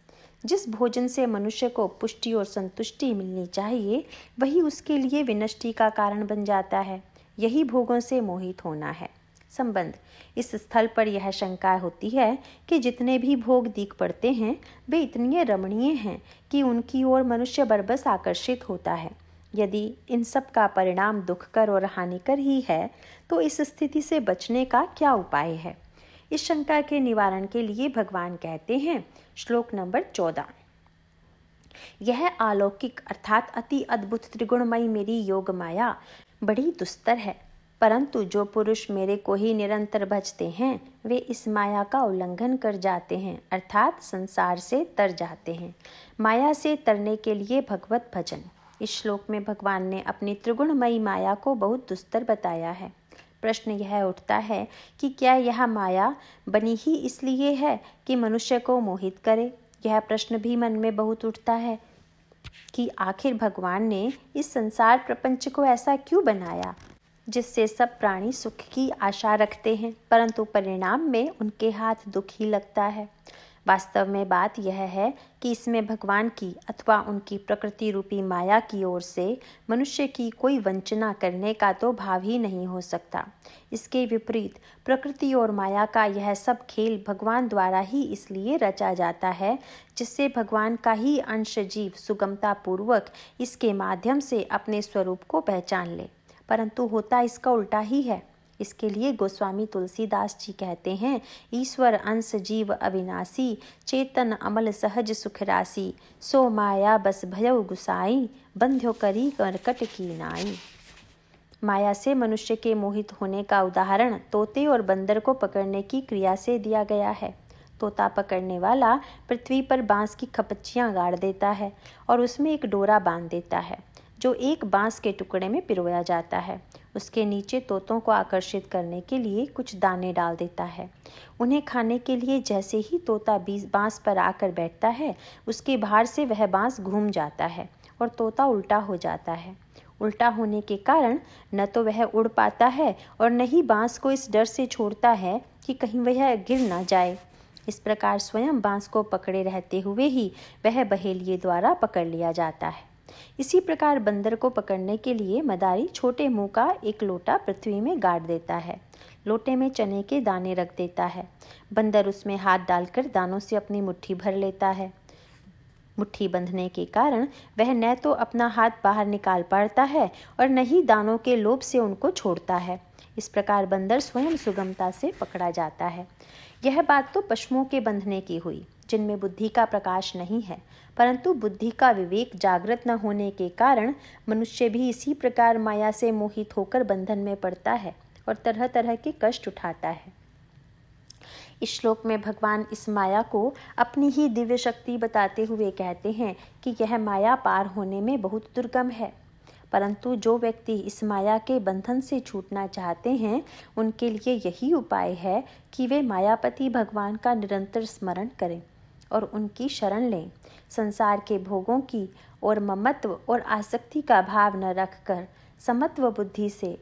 S1: जिस भोजन से मनुष्य को पुष्टि और संतुष्टि मिलनी चाहिए वही उसके लिए विनष्टि का कारण बन जाता है यही भोगों से मोहित होना है संबंध इस स्थल पर यह शंका होती है कि जितने भी भोग दीख पड़ते हैं वे इतने रमणीय हैं कि उनकी ओर मनुष्य बरबस आकर्षित होता है यदि इन सब का परिणाम दुखकर और हानिकर ही है तो इस स्थिति से बचने का क्या उपाय है इस शंका के निवारण के लिए भगवान कहते हैं श्लोक नंबर चौदह यह अलौकिक अर्थात अति अद्भुत त्रिगुणमयी मेरी योग माया बड़ी दुस्तर है परंतु जो पुरुष मेरे को ही निरंतर भजते हैं वे इस माया का उल्लंघन कर जाते हैं अर्थात संसार से तर जाते हैं माया से तरने के लिए भगवत भजन इस श्लोक में भगवान ने अपनी त्रिगुणमयी माया को बहुत दुस्तर बताया है प्रश्न यह उठता है कि क्या यह माया बनी ही इसलिए है कि मनुष्य को मोहित करे यह प्रश्न भी मन में बहुत उठता है कि आखिर भगवान ने इस संसार प्रपंच को ऐसा क्यों बनाया जिससे सब प्राणी सुख की आशा रखते हैं परंतु परिणाम में उनके हाथ दुख ही लगता है वास्तव में बात यह है कि इसमें भगवान की अथवा उनकी प्रकृति रूपी माया की ओर से मनुष्य की कोई वंचना करने का तो भाव ही नहीं हो सकता इसके विपरीत प्रकृति और माया का यह सब खेल भगवान द्वारा ही इसलिए रचा जाता है जिससे भगवान का ही अंश जीव सुगमतापूर्वक इसके माध्यम से अपने स्वरूप को पहचान ले परंतु होता इसका उल्टा ही है इसके लिए गोस्वामी तुलसीदास जी कहते हैं ईश्वर अंश जीव अविनाशी चेतन अमल सहज सुख राशि सो माया बस भय गुसाई बंध्यो करी करकट की नाई माया से मनुष्य के मोहित होने का उदाहरण तोते और बंदर को पकड़ने की क्रिया से दिया गया है तोता पकड़ने वाला पृथ्वी पर बांस की खपच्चियाँ गाड़ देता है और उसमें एक डोरा बांध देता है जो एक बांस के टुकड़े में पिरोया जाता है उसके नीचे तोतों को आकर्षित करने के लिए कुछ दाने डाल देता है उन्हें खाने के लिए जैसे ही तोता बीस बांस पर आकर बैठता है उसके बाहर से वह बांस घूम जाता है और तोता उल्टा हो जाता है उल्टा होने के कारण न तो वह उड़ पाता है और न ही बांस को इस डर से छोड़ता है कि कहीं वह गिर ना जाए इस प्रकार स्वयं बांस को पकड़े रहते हुए ही वह बहेलिए द्वारा पकड़ लिया जाता है इसी प्रकार बंदर को पकड़ने के लिए मदारी छोटे मुंह का एक लोटा पृथ्वी में गाड़ देता है लोटे में चने के दाने रख देता है बंदर उसमें हाथ डालकर दानों से अपनी मुट्ठी भर लेता है मुट्ठी बंधने के कारण वह न तो अपना हाथ बाहर निकाल पाता है और न ही दानों के लोभ से उनको छोड़ता है इस प्रकार बंदर स्वयं सुगमता से पकड़ा जाता है यह बात तो पशुओं के बंधने की हुई जिनमें बुद्धि का प्रकाश नहीं है परंतु बुद्धि का विवेक जागृत न होने के कारण मनुष्य भी इसी प्रकार माया से मोहित होकर बंधन में पड़ता है और तरह तरह के कष्ट उठाता है इस श्लोक में भगवान इस माया को अपनी ही दिव्य शक्ति बताते हुए कहते हैं कि यह माया पार होने में बहुत दुर्गम है परंतु जो व्यक्ति इस माया के बंधन से छूटना चाहते हैं उनके लिए यही उपाय है कि वे मायापति भगवान का निरंतर स्मरण करें और उनकी शरण लें संसार के भोगों की और ममत्व और आसक्ति का भाव न रखकर समत्व बुद्धि से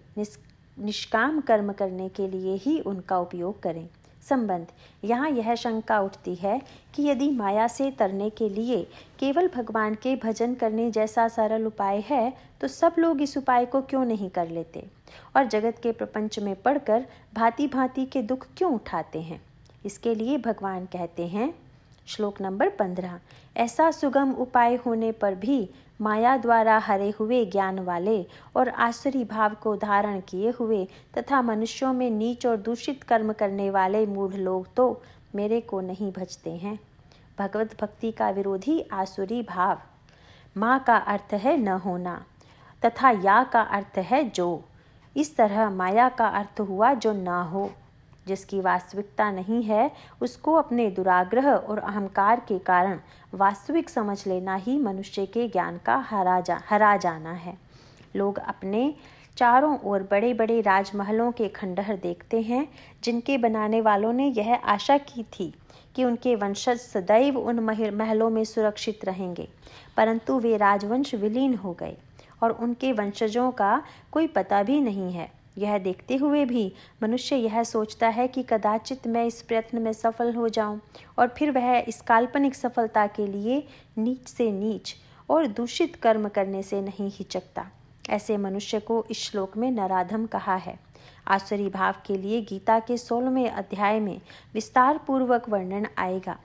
S1: निष्काम कर्म करने के लिए ही उनका उपयोग करें संबंध यहाँ यह शंका उठती है कि यदि माया से तरने के लिए केवल भगवान के भजन करने जैसा सरल उपाय है तो सब लोग इस उपाय को क्यों नहीं कर लेते और जगत के प्रपंच में पढ़कर भांति भांति के दुख क्यों उठाते हैं इसके लिए भगवान कहते हैं श्लोक नंबर पंद्रह ऐसा सुगम उपाय होने पर भी माया द्वारा हरे हुए ज्ञान वाले और आश्चर्य भाव को धारण किए हुए तथा मनुष्यों में नीच और दूषित कर्म करने वाले मूढ़ लोग तो मेरे को नहीं भजते हैं भगवत भक्ति का विरोधी आसुरी भाव माँ का अर्थ है न होना तथा या का अर्थ है जो इस तरह माया का अर्थ हुआ जो ना हो जिसकी वास्तविकता नहीं है उसको अपने दुराग्रह और अहंकार के कारण वास्तविक समझ लेना ही मनुष्य के ज्ञान का हरा जा हरा जाना है लोग अपने चारों ओर बड़े बड़े राजमहलों के खंडहर देखते हैं जिनके बनाने वालों ने यह आशा की थी कि उनके वंशज सदैव उन महलों में सुरक्षित रहेंगे परंतु वे राजवंश विलीन हो गए और उनके वंशजों का कोई पता भी नहीं है यह देखते हुए भी मनुष्य यह सोचता है कि कदाचित मैं इस प्रयत्न में सफल हो जाऊं और फिर वह इस काल्पनिक सफलता के लिए नीच से नीच और दूषित कर्म करने से नहीं हिचकता ऐसे मनुष्य को इस श्लोक में नराधम कहा है आश्चर्य भाव के लिए गीता के सोलहवें अध्याय में विस्तार पूर्वक वर्णन आएगा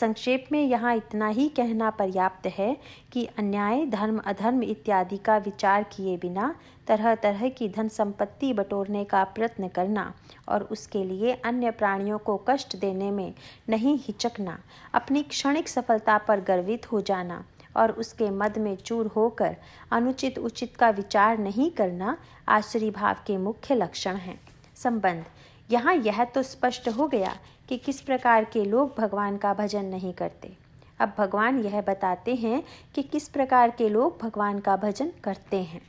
S1: संक्षेप में यहाँ इतना ही कहना पर्याप्त है कि अन्याय धर्म अधर्म इत्यादि का विचार किए बिना तरह तरह की धन संपत्ति बटोरने का प्रयत्न करना और उसके लिए अन्य प्राणियों को कष्ट देने में नहीं हिचकना अपनी क्षणिक सफलता पर गर्वित हो जाना और उसके मद में चूर होकर अनुचित उचित का विचार नहीं करना आश्चर्य भाव के मुख्य लक्षण हैं संबंध यहाँ यह तो स्पष्ट हो गया कि किस प्रकार के लोग भगवान का भजन नहीं करते अब भगवान यह बताते हैं कि किस प्रकार के लोग भगवान का भजन करते हैं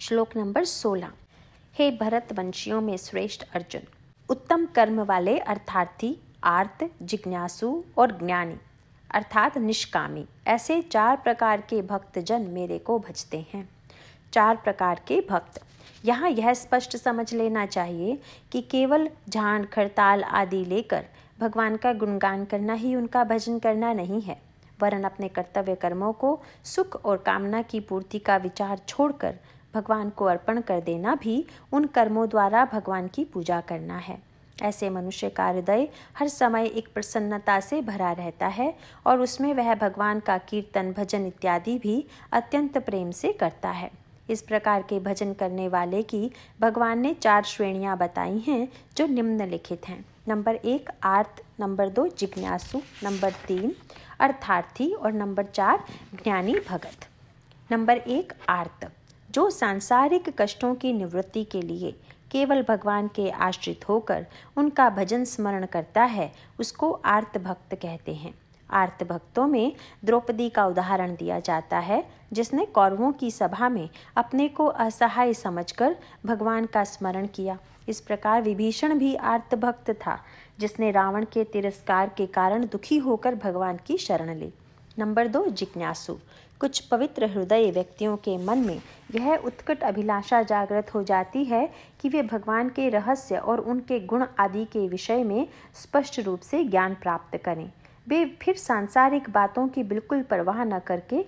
S1: श्लोक नंबर सोलह हे भरत वंशियों में श्रेष्ठ अर्जुन उत्तम कर्म वाले अर्थार्थी आर्त जिज्ञासु और ज्ञानी अर्थात निष्कामी ऐसे चार प्रकार के भक्तजन मेरे को भजते हैं चार प्रकार के भक्त यहाँ यह स्पष्ट समझ लेना चाहिए कि केवल झांड खड़ताल आदि लेकर भगवान का गुणगान करना ही उनका भजन करना नहीं है वरन अपने कर्तव्य कर्मों को सुख और कामना की पूर्ति का विचार छोड़कर भगवान को अर्पण कर देना भी उन कर्मों द्वारा भगवान की पूजा करना है ऐसे मनुष्य का हृदय हर समय एक प्रसन्नता से भरा रहता है और उसमें वह भगवान का कीर्तन भजन इत्यादि भी अत्यंत प्रेम से करता है इस प्रकार के भजन करने वाले की भगवान ने चार श्रेणियाँ बताई हैं जो निम्नलिखित हैं नंबर एक आर्त नंबर दो जिज्ञासु नंबर तीन अर्थार्थी और नंबर चार ज्ञानी भगत नंबर एक आर्त जो सांसारिक कष्टों की निवृत्ति के लिए केवल भगवान के आश्रित होकर उनका भजन स्मरण करता है उसको भक्त कहते हैं आर्त भक्तों में द्रौपदी का उदाहरण दिया जाता है जिसने कौरवों की सभा में अपने को असहाय समझकर भगवान का स्मरण किया इस प्रकार विभीषण भी आर्त भक्त था जिसने रावण के तिरस्कार के कारण दुखी होकर भगवान की शरण ली नंबर दो जिज्ञासु कुछ पवित्र हृदय व्यक्तियों के मन में यह उत्कट अभिलाषा जागृत हो जाती है कि वे भगवान के रहस्य और उनके गुण आदि के विषय में स्पष्ट रूप से ज्ञान प्राप्त करें वे फिर सांसारिक बातों की बिल्कुल परवाह न करके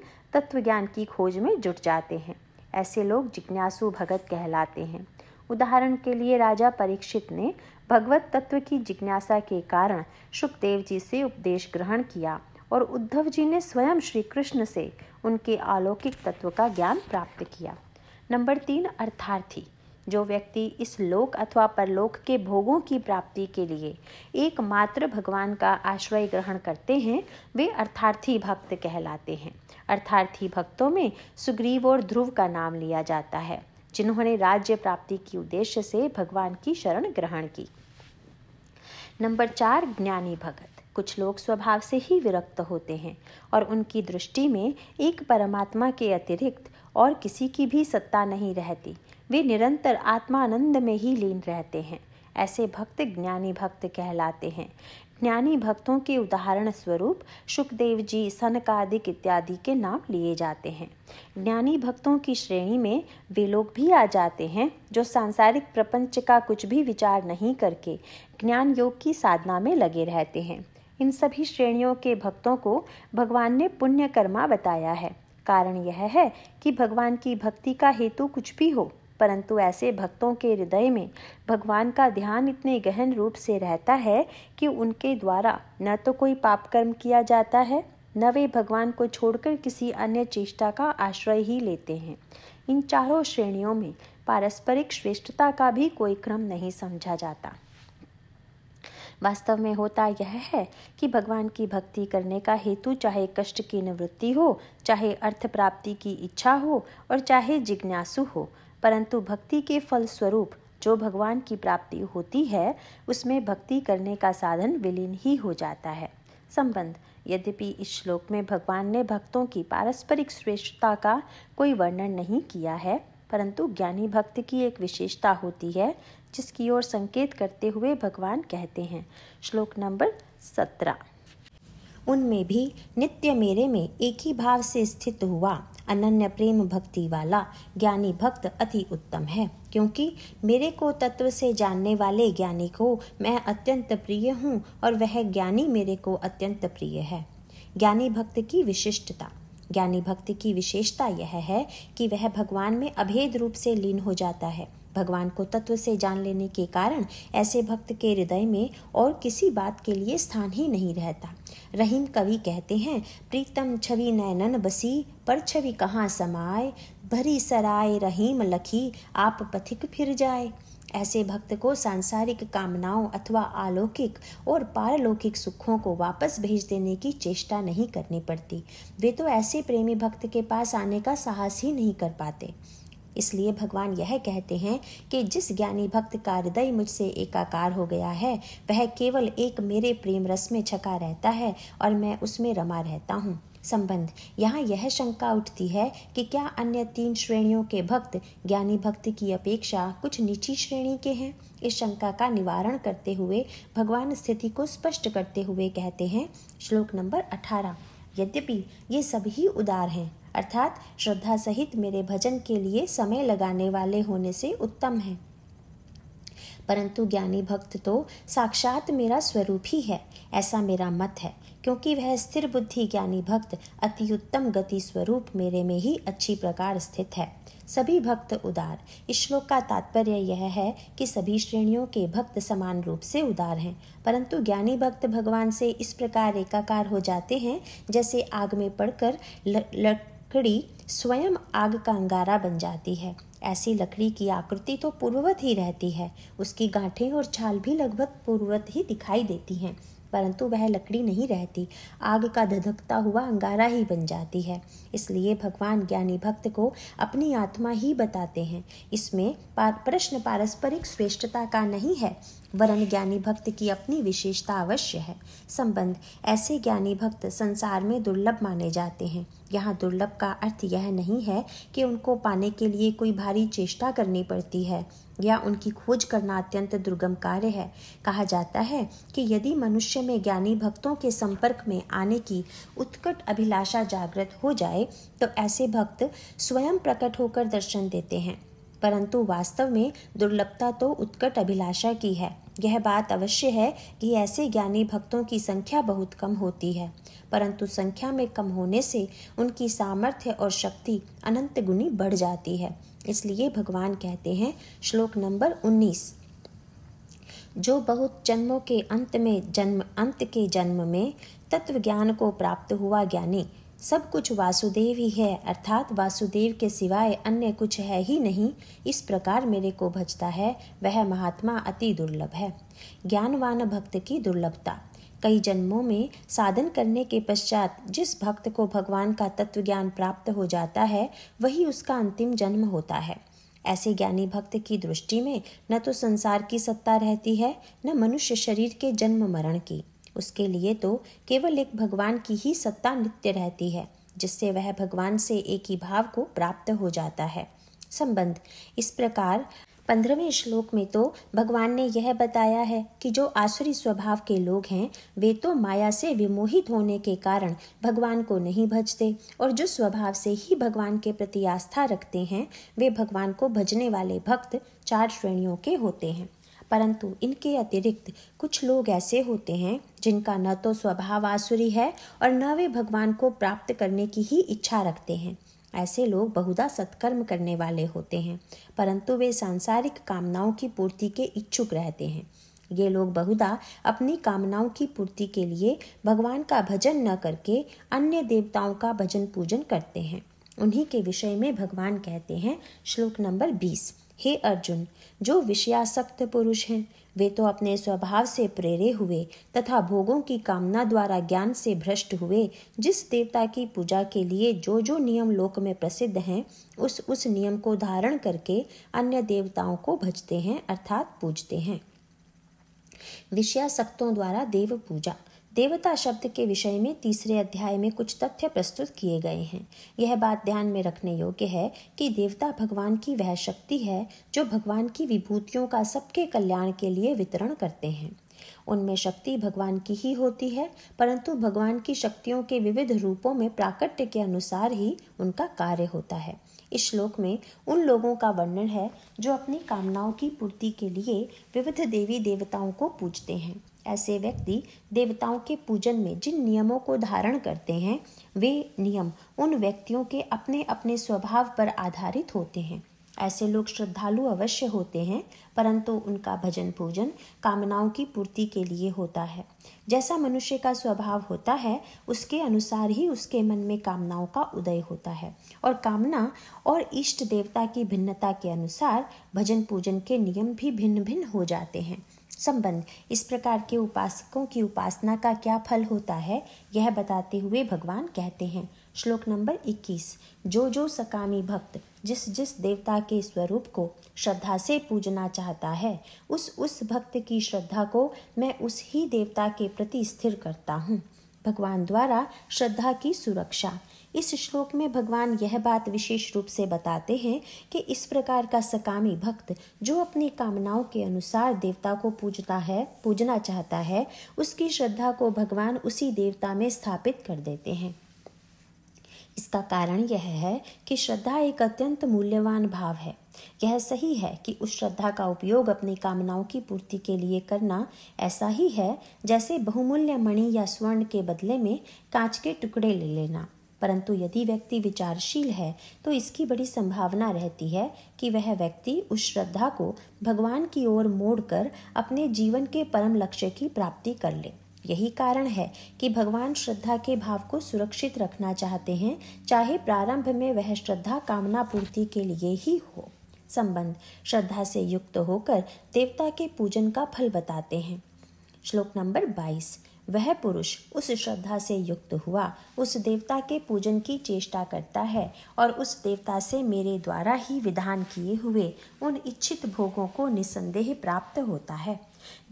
S1: ज्ञान की खोज में जुट जाते हैं ऐसे लोग जिज्ञासु भगत कहलाते हैं उदाहरण के लिए राजा परीक्षित ने भगवत तत्व की जिज्ञासा के कारण सुखदेव जी से उपदेश ग्रहण किया और उद्धव जी ने स्वयं श्री कृष्ण से उनके अलौकिक तत्व का ज्ञान प्राप्त किया नंबर तीन अर्थार्थी जो व्यक्ति इस लोक अथवा परलोक के भोगों की प्राप्ति के लिए एकमात्र भगवान का आश्रय ग्रहण करते हैं वे अर्थार्थी भक्त कहलाते हैं अर्थार्थी भक्तों में सुग्रीव और ध्रुव का नाम लिया जाता है जिन्होंने राज्य प्राप्ति के उद्देश्य से भगवान की शरण ग्रहण की नंबर चार ज्ञानी भगत कुछ लोग स्वभाव से ही विरक्त होते हैं और उनकी दृष्टि में एक परमात्मा के अतिरिक्त और किसी की भी सत्ता नहीं रहती वे निरंतर आत्मानंद में ही लीन रहते हैं ऐसे भक्त ज्ञानी भक्त कहलाते हैं ज्ञानी भक्तों के उदाहरण स्वरूप सुखदेव जी सनकादिक इत्यादि के नाम लिए जाते हैं ज्ञानी भक्तों की श्रेणी में वे लोग भी आ जाते हैं जो सांसारिक प्रपंच का कुछ भी विचार नहीं करके ज्ञान योग की साधना में लगे रहते हैं इन सभी श्रेणियों के भक्तों को भगवान ने पुण्यकर्मा बताया है कारण यह है कि भगवान की भक्ति का हेतु कुछ भी हो परंतु ऐसे भक्तों के हृदय में भगवान का ध्यान इतने गहन रूप से रहता है कि उनके द्वारा न तो कोई पाप कर्म किया जाता है न वे भगवान को छोड़कर किसी अन्य चेष्टा का आश्रय ही लेते हैं इन चारों श्रेणियों में पारस्परिक श्रेष्ठता का भी कोई क्रम नहीं समझा जाता वास्तव में होता यह है कि भगवान की भक्ति करने का हेतु चाहे कष्ट की निवृत्ति हो चाहे अर्थ प्राप्ति की इच्छा हो और चाहे जिज्ञासु हो परंतु भक्ति के फल स्वरूप जो भगवान की प्राप्ति होती है उसमें भक्ति करने का साधन विलीन ही हो जाता है संबंध यद्यपि इस श्लोक में भगवान ने भक्तों की पारस्परिक श्रेष्ठता का कोई वर्णन नहीं किया है परंतु ज्ञानी भक्त की एक विशेषता होती है जिसकी ओर संकेत करते हुए भगवान कहते हैं श्लोक नंबर सत्रह उनमें भी नित्य मेरे में एक ही भाव से स्थित हुआ अनन्य प्रेम भक्ति वाला ज्ञानी भक्त अति उत्तम है क्योंकि मेरे को तत्व से जानने वाले ज्ञानी को मैं अत्यंत प्रिय हूँ और वह ज्ञानी मेरे को अत्यंत प्रिय है ज्ञानी भक्त की विशिष्टता ज्ञानी भक्त की विशेषता यह है कि वह भगवान में अभेद रूप से लीन हो जाता है भगवान को तत्व से जान लेने के कारण ऐसे भक्त के हृदय में और किसी बात के लिए स्थान ही नहीं रहता रहीम कवि कहते हैं प्रीतम छवि नैनन बसी पर छवि कहाँ समाए भरी सराय रहीम लखी आप पथिक फिर जाए ऐसे भक्त को सांसारिक कामनाओं अथवा अलौकिक और पारलौकिक सुखों को वापस भेज देने की चेष्टा नहीं करनी पड़ती वे तो ऐसे प्रेमी भक्त के पास आने का साहस ही नहीं कर पाते इसलिए भगवान यह कहते हैं कि जिस ज्ञानी भक्त का हृदय मुझसे एकाकार हो गया है वह केवल एक मेरे प्रेम रस में छका रहता है और मैं उसमें रमा रहता हूँ संबंध यहाँ यह शंका उठती है कि क्या अन्य तीन श्रेणियों के भक्त ज्ञानी भक्त की अपेक्षा कुछ निची श्रेणी के हैं इस शंका का निवारण करते हुए भगवान स्थिति को स्पष्ट करते हुए कहते हैं श्लोक नंबर अठारह यद्यपि ये सभी उदार हैं अर्थात श्रद्धा सहित मेरे भजन के लिए समय लगाने वाले होने से उत्तम है परंतु ज्ञानी भक्त तो साक्षात मेरा स्वरूप ही है ऐसा मेरा मत है क्योंकि वह स्थिर बुद्धि ज्ञानी भक्त अति उत्तम गति स्वरूप मेरे में ही अच्छी प्रकार स्थित है सभी भक्त उदार इस श्लोक का तात्पर्य यह है कि सभी श्रेणियों के भक्त समान रूप से उदार हैं परंतु ज्ञानी भक्त भगवान से इस प्रकार एकाकार हो जाते हैं जैसे आग में पड़कर लट लकड़ी स्वयं आग का अंगारा बन जाती है ऐसी लकड़ी की आकृति तो पूर्ववत ही रहती है उसकी गांठें और छाल भी लगभग पूर्ववत ही दिखाई देती हैं परंतु वह लकड़ी नहीं रहती आग का धधकता हुआ अंगारा ही बन जाती है इसलिए भगवान ज्ञानी भक्त को अपनी आत्मा ही बताते हैं इसमें प्रश्न पारस्परिक श्रेष्ठता का नहीं है वरण ज्ञानी भक्त की अपनी विशेषता अवश्य है संबंध ऐसे ज्ञानी भक्त संसार में दुर्लभ माने जाते हैं यहाँ दुर्लभ का अर्थ यह नहीं है कि उनको पाने के लिए कोई भारी चेष्टा करनी पड़ती है या उनकी खोज करना अत्यंत दुर्गम कार्य है कहा जाता है कि यदि मनुष्य में ज्ञानी भक्तों के संपर्क में आने की उत्कट अभिलाषा जागृत हो जाए तो ऐसे भक्त स्वयं प्रकट होकर दर्शन देते हैं परंतु वास्तव में दुर्लभता तो उत्कट अभिलाषा की है यह बात अवश्य है कि ऐसे ज्ञानी भक्तों की संख्या बहुत कम होती है परंतु संख्या में कम होने से उनकी सामर्थ्य और शक्ति अनंत गुनी बढ़ जाती है इसलिए भगवान कहते हैं श्लोक नंबर उन्नीस जो बहुत जन्मों के अंत में जन्म अंत के जन्म में तत्व ज्ञान को प्राप्त हुआ ज्ञानी सब कुछ वासुदेव ही है अर्थात वासुदेव के सिवाय अन्य कुछ है ही नहीं इस प्रकार मेरे को भजता है वह महात्मा अति दुर्लभ है ज्ञानवान भक्त की दुर्लभता कई जन्मों में साधन करने के पश्चात जिस भक्त को भगवान का तत्व ज्ञान प्राप्त हो जाता है वही उसका अंतिम जन्म होता है ऐसे ज्ञानी भक्त की दृष्टि में न तो संसार की सत्ता रहती है न मनुष्य शरीर के जन्म मरण की उसके लिए तो केवल एक भगवान की ही सत्ता नित्य रहती है जिससे वह भगवान से एक ही भाव को प्राप्त हो जाता है संबंध इस प्रकार पंद्रहवें श्लोक में तो भगवान ने यह बताया है कि जो आसुरी स्वभाव के लोग हैं वे तो माया से विमोहित होने के कारण भगवान को नहीं भजते और जो स्वभाव से ही भगवान के प्रति आस्था रखते हैं वे भगवान को भजने वाले भक्त चार श्रेणियों के होते हैं परंतु इनके अतिरिक्त कुछ लोग ऐसे होते हैं जिनका न तो स्वभाव आसुरी है और न वे भगवान को प्राप्त करने की ही इच्छा रखते हैं ऐसे लोग बहुधा सत्कर्म करने वाले होते हैं परंतु वे सांसारिक कामनाओं की पूर्ति के इच्छुक रहते हैं ये लोग बहुधा अपनी कामनाओं की पूर्ति के लिए भगवान का भजन न करके अन्य देवताओं का भजन पूजन करते हैं उन्हीं के विषय में भगवान कहते हैं श्लोक नंबर बीस हे अर्जुन जो विषयासक्त पुरुष हैं वे तो अपने स्वभाव से प्रेरे हुए तथा भोगों की कामना द्वारा ज्ञान से भ्रष्ट हुए जिस देवता की पूजा के लिए जो जो नियम लोक में प्रसिद्ध हैं उस उस नियम को धारण करके अन्य देवताओं को भजते हैं अर्थात पूजते हैं विषयाशक्तों द्वारा देव पूजा देवता शब्द के विषय में तीसरे अध्याय में कुछ तथ्य प्रस्तुत किए गए हैं यह बात ध्यान में रखने योग्य है कि देवता भगवान की वह शक्ति है जो भगवान की विभूतियों का सबके कल्याण के लिए वितरण करते हैं उनमें शक्ति भगवान की ही होती है परंतु भगवान की शक्तियों के विविध रूपों में प्राकट्य के अनुसार ही उनका कार्य होता है इस श्लोक में उन लोगों का वर्णन है जो अपनी कामनाओं की पूर्ति के लिए विविध देवी देवताओं को पूजते हैं ऐसे व्यक्ति देवताओं के पूजन में जिन नियमों को धारण करते हैं वे नियम उन व्यक्तियों के अपने अपने स्वभाव पर आधारित होते हैं ऐसे लोग श्रद्धालु अवश्य होते हैं परंतु उनका भजन पूजन कामनाओं की पूर्ति के लिए होता है जैसा मनुष्य का स्वभाव होता है उसके अनुसार ही उसके मन में कामनाओं का उदय होता है और कामना और इष्ट देवता की भिन्नता के अनुसार भजन पूजन के नियम भी भिन्न भिन्न हो जाते हैं संबंध इस प्रकार के उपासकों की उपासना का क्या फल होता है यह बताते हुए भगवान कहते हैं श्लोक नंबर 21 जो जो सकामी भक्त जिस जिस देवता के स्वरूप को श्रद्धा से पूजना चाहता है उस उस भक्त की श्रद्धा को मैं उस ही देवता के प्रति स्थिर करता हूँ भगवान द्वारा श्रद्धा की सुरक्षा इस श्लोक में भगवान यह बात विशेष रूप से बताते हैं कि इस प्रकार का सकामी भक्त जो अपनी कामनाओं के अनुसार देवता को पूजता है पूजना चाहता है उसकी श्रद्धा को भगवान उसी देवता में स्थापित कर देते हैं इसका कारण यह है कि श्रद्धा एक अत्यंत मूल्यवान भाव है यह सही है कि उस श्रद्धा का उपयोग अपनी कामनाओं की पूर्ति के लिए करना ऐसा ही है जैसे बहुमूल्य मणि या स्वर्ण के बदले में कांच के टुकड़े ले लेना परंतु यदि व्यक्ति विचारशील है तो इसकी बड़ी संभावना रहती है कि वह व्यक्ति उस श्रद्धा को भगवान की ओर मोड़कर अपने जीवन के परम लक्ष्य की प्राप्ति कर ले यही कारण है कि भगवान श्रद्धा के भाव को सुरक्षित रखना चाहते हैं चाहे प्रारंभ में वह श्रद्धा कामना पूर्ति के लिए ही हो संबंध श्रद्धा से युक्त होकर देवता के पूजन का फल बताते हैं श्लोक नंबर बाईस वह पुरुष उस श्रद्धा से युक्त हुआ उस देवता के पूजन की चेष्टा करता है और उस देवता से मेरे द्वारा ही विधान किए हुए उन इच्छित भोगों को निसंदेह प्राप्त होता है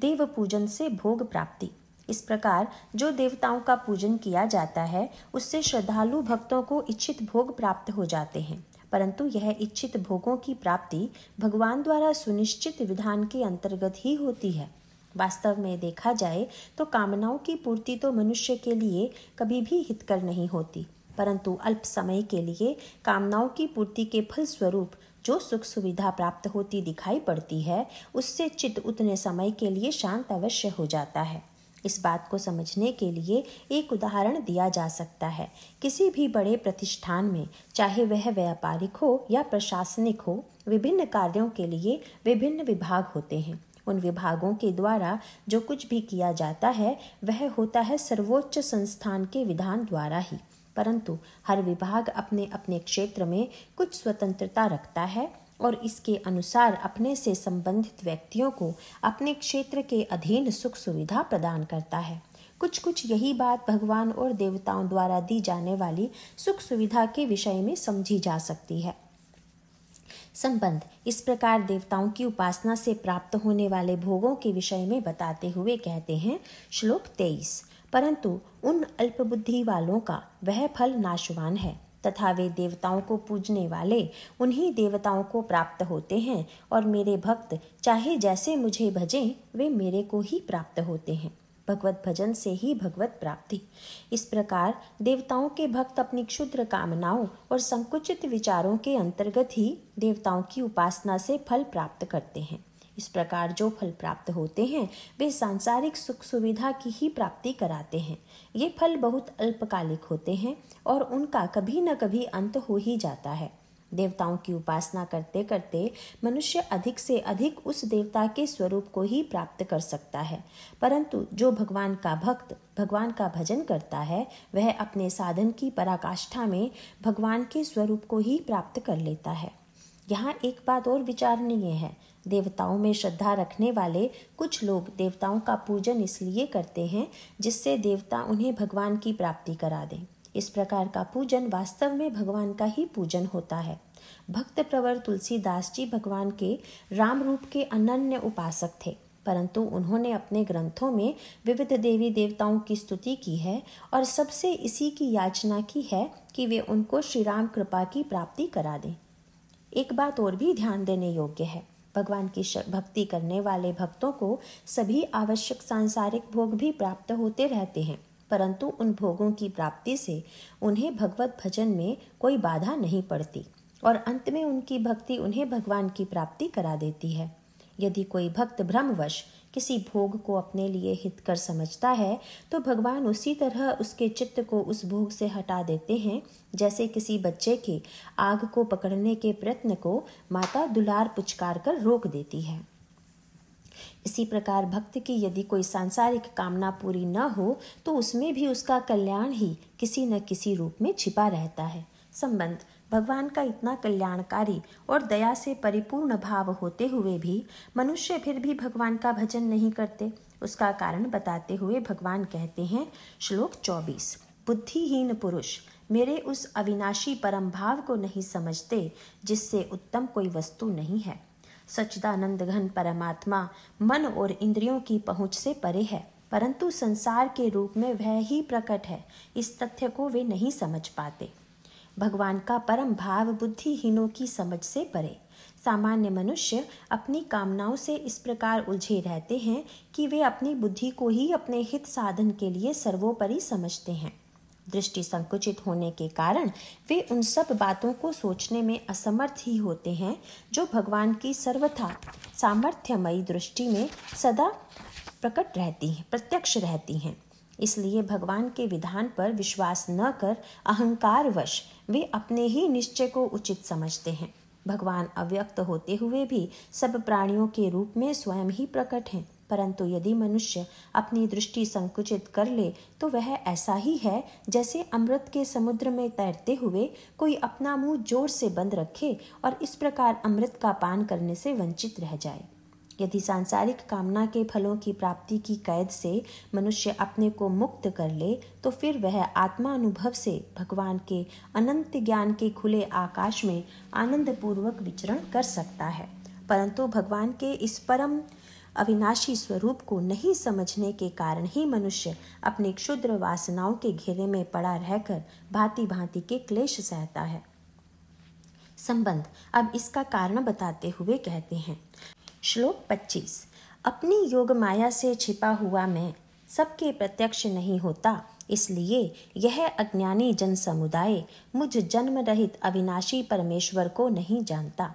S1: देव पूजन से भोग प्राप्ति इस प्रकार जो देवताओं का पूजन किया जाता है उससे श्रद्धालु भक्तों को इच्छित भोग प्राप्त हो जाते हैं परंतु यह इच्छित भोगों की प्राप्ति भगवान द्वारा सुनिश्चित विधान के अंतर्गत ही होती है वास्तव में देखा जाए तो कामनाओं की पूर्ति तो मनुष्य के लिए कभी भी हितकर नहीं होती परंतु अल्प समय के लिए कामनाओं की पूर्ति के फलस्वरूप जो सुख सुविधा प्राप्त होती दिखाई पड़ती है उससे चित्त उतने समय के लिए शांत अवश्य हो जाता है इस बात को समझने के लिए एक उदाहरण दिया जा सकता है किसी भी बड़े प्रतिष्ठान में चाहे वह व्यापारिक हो या प्रशासनिक हो विभिन्न कार्यों के लिए विभिन्न विभाग होते हैं उन विभागों के द्वारा जो कुछ भी किया जाता है वह होता है सर्वोच्च संस्थान के विधान द्वारा ही परंतु हर विभाग अपने अपने क्षेत्र में कुछ स्वतंत्रता रखता है और इसके अनुसार अपने से संबंधित व्यक्तियों को अपने क्षेत्र के अधीन सुख सुविधा प्रदान करता है कुछ कुछ यही बात भगवान और देवताओं द्वारा दी जाने वाली सुख सुविधा के विषय में समझी जा सकती है संबंध इस प्रकार देवताओं की उपासना से प्राप्त होने वाले भोगों के विषय में बताते हुए कहते हैं श्लोक तेईस परंतु उन अल्पबुद्धि वालों का वह फल नाशवान है तथा वे देवताओं को पूजने वाले उन्हीं देवताओं को प्राप्त होते हैं और मेरे भक्त चाहे जैसे मुझे भजें वे मेरे को ही प्राप्त होते हैं भगवत भजन से ही भगवत प्राप्ति इस प्रकार देवताओं के भक्त अपनी क्षुद्र कामनाओं और संकुचित विचारों के अंतर्गत ही देवताओं की उपासना से फल प्राप्त करते हैं इस प्रकार जो फल प्राप्त होते हैं वे सांसारिक सुख सुविधा की ही प्राप्ति कराते हैं ये फल बहुत अल्पकालिक होते हैं और उनका कभी न कभी अंत हो ही जाता है देवताओं की उपासना करते करते मनुष्य अधिक से अधिक उस देवता के स्वरूप को ही प्राप्त कर सकता है परंतु जो भगवान का भक्त भगवान का भजन करता है वह अपने साधन की पराकाष्ठा में भगवान के स्वरूप को ही प्राप्त कर लेता है यहाँ एक बात और विचारणीय है देवताओं में श्रद्धा रखने वाले कुछ लोग देवताओं का पूजन इसलिए करते हैं जिससे देवता उन्हें भगवान की प्राप्ति करा दें इस प्रकार का पूजन वास्तव में भगवान का ही पूजन होता है भक्त प्रवर तुलसीदास जी भगवान के राम रूप के अनन्य उपासक थे परंतु उन्होंने अपने ग्रंथों में विविध देवी देवताओं की स्तुति की है और सबसे इसी की याचना की है कि वे उनको श्री राम कृपा की प्राप्ति करा दें एक बात और भी ध्यान देने योग्य है भगवान की भक्ति करने वाले भक्तों को सभी आवश्यक सांसारिक भोग भी प्राप्त होते रहते हैं परंतु उन भोगों की प्राप्ति से उन्हें भगवत भजन में कोई बाधा नहीं पड़ती और अंत में उनकी भक्ति उन्हें भगवान की प्राप्ति करा देती है यदि कोई भक्त भ्रमवश किसी भोग को अपने लिए हित कर समझता है तो भगवान उसी तरह उसके चित्त को उस भोग से हटा देते हैं जैसे किसी बच्चे के आग को पकड़ने के प्रयत्न को माता दुलार पुचकार कर रोक देती है इसी प्रकार भक्त की यदि कोई सांसारिक कामना पूरी न हो तो उसमें भी उसका कल्याण ही किसी न किसी रूप में छिपा रहता है संबंध भगवान का इतना कल्याणकारी और दया से परिपूर्ण भाव होते हुए भी मनुष्य फिर भी भगवान का भजन नहीं करते उसका कारण बताते हुए भगवान कहते हैं श्लोक चौबीस बुद्धिहीन पुरुष मेरे उस अविनाशी परम भाव को नहीं समझते जिससे उत्तम कोई वस्तु नहीं है सच्चिदानंद घन परमात्मा मन और इंद्रियों की पहुँच से परे है परंतु संसार के रूप में वह ही प्रकट है इस तथ्य को वे नहीं समझ पाते भगवान का परम भाव बुद्धिहीनों की समझ से परे सामान्य मनुष्य अपनी कामनाओं से इस प्रकार उलझे रहते हैं कि वे अपनी बुद्धि को ही अपने हित साधन के लिए सर्वोपरि समझते हैं दृष्टि संकुचित होने के कारण वे उन सब बातों को सोचने में असमर्थ ही होते हैं जो भगवान की सर्वथा सामर्थ्यमयी दृष्टि में सदा प्रकट रहती हैं प्रत्यक्ष रहती हैं इसलिए भगवान के विधान पर विश्वास न कर अहंकारवश वे अपने ही निश्चय को उचित समझते हैं भगवान अव्यक्त होते हुए भी सब प्राणियों के रूप में स्वयं ही प्रकट हैं परंतु यदि मनुष्य अपनी दृष्टि संकुचित कर ले तो वह ऐसा ही है जैसे अमृत के समुद्र में तैरते हुए कोई अपना मुंह जोर से बंद रखे और इस प्रकार अमृत का पान करने से वंचित रह जाए यदि सांसारिक कामना के फलों की प्राप्ति की कैद से मनुष्य अपने को मुक्त कर ले तो फिर वह आत्मा अनुभव से भगवान के अनंत ज्ञान के खुले आकाश में आनंदपूर्वक विचरण कर सकता है परंतु भगवान के इस परम अविनाशी स्वरूप को नहीं समझने के कारण ही मनुष्य अपने क्षुद्र वासनाओं के घेरे में पड़ा रहकर भांति भांति के क्लेश सहता है संबंध अब इसका कारण बताते हुए कहते हैं श्लोक 25 अपनी योग माया से छिपा हुआ मैं सबके प्रत्यक्ष नहीं होता इसलिए यह अज्ञानी जन समुदाय मुझ जन्म रहित अविनाशी परमेश्वर को नहीं जानता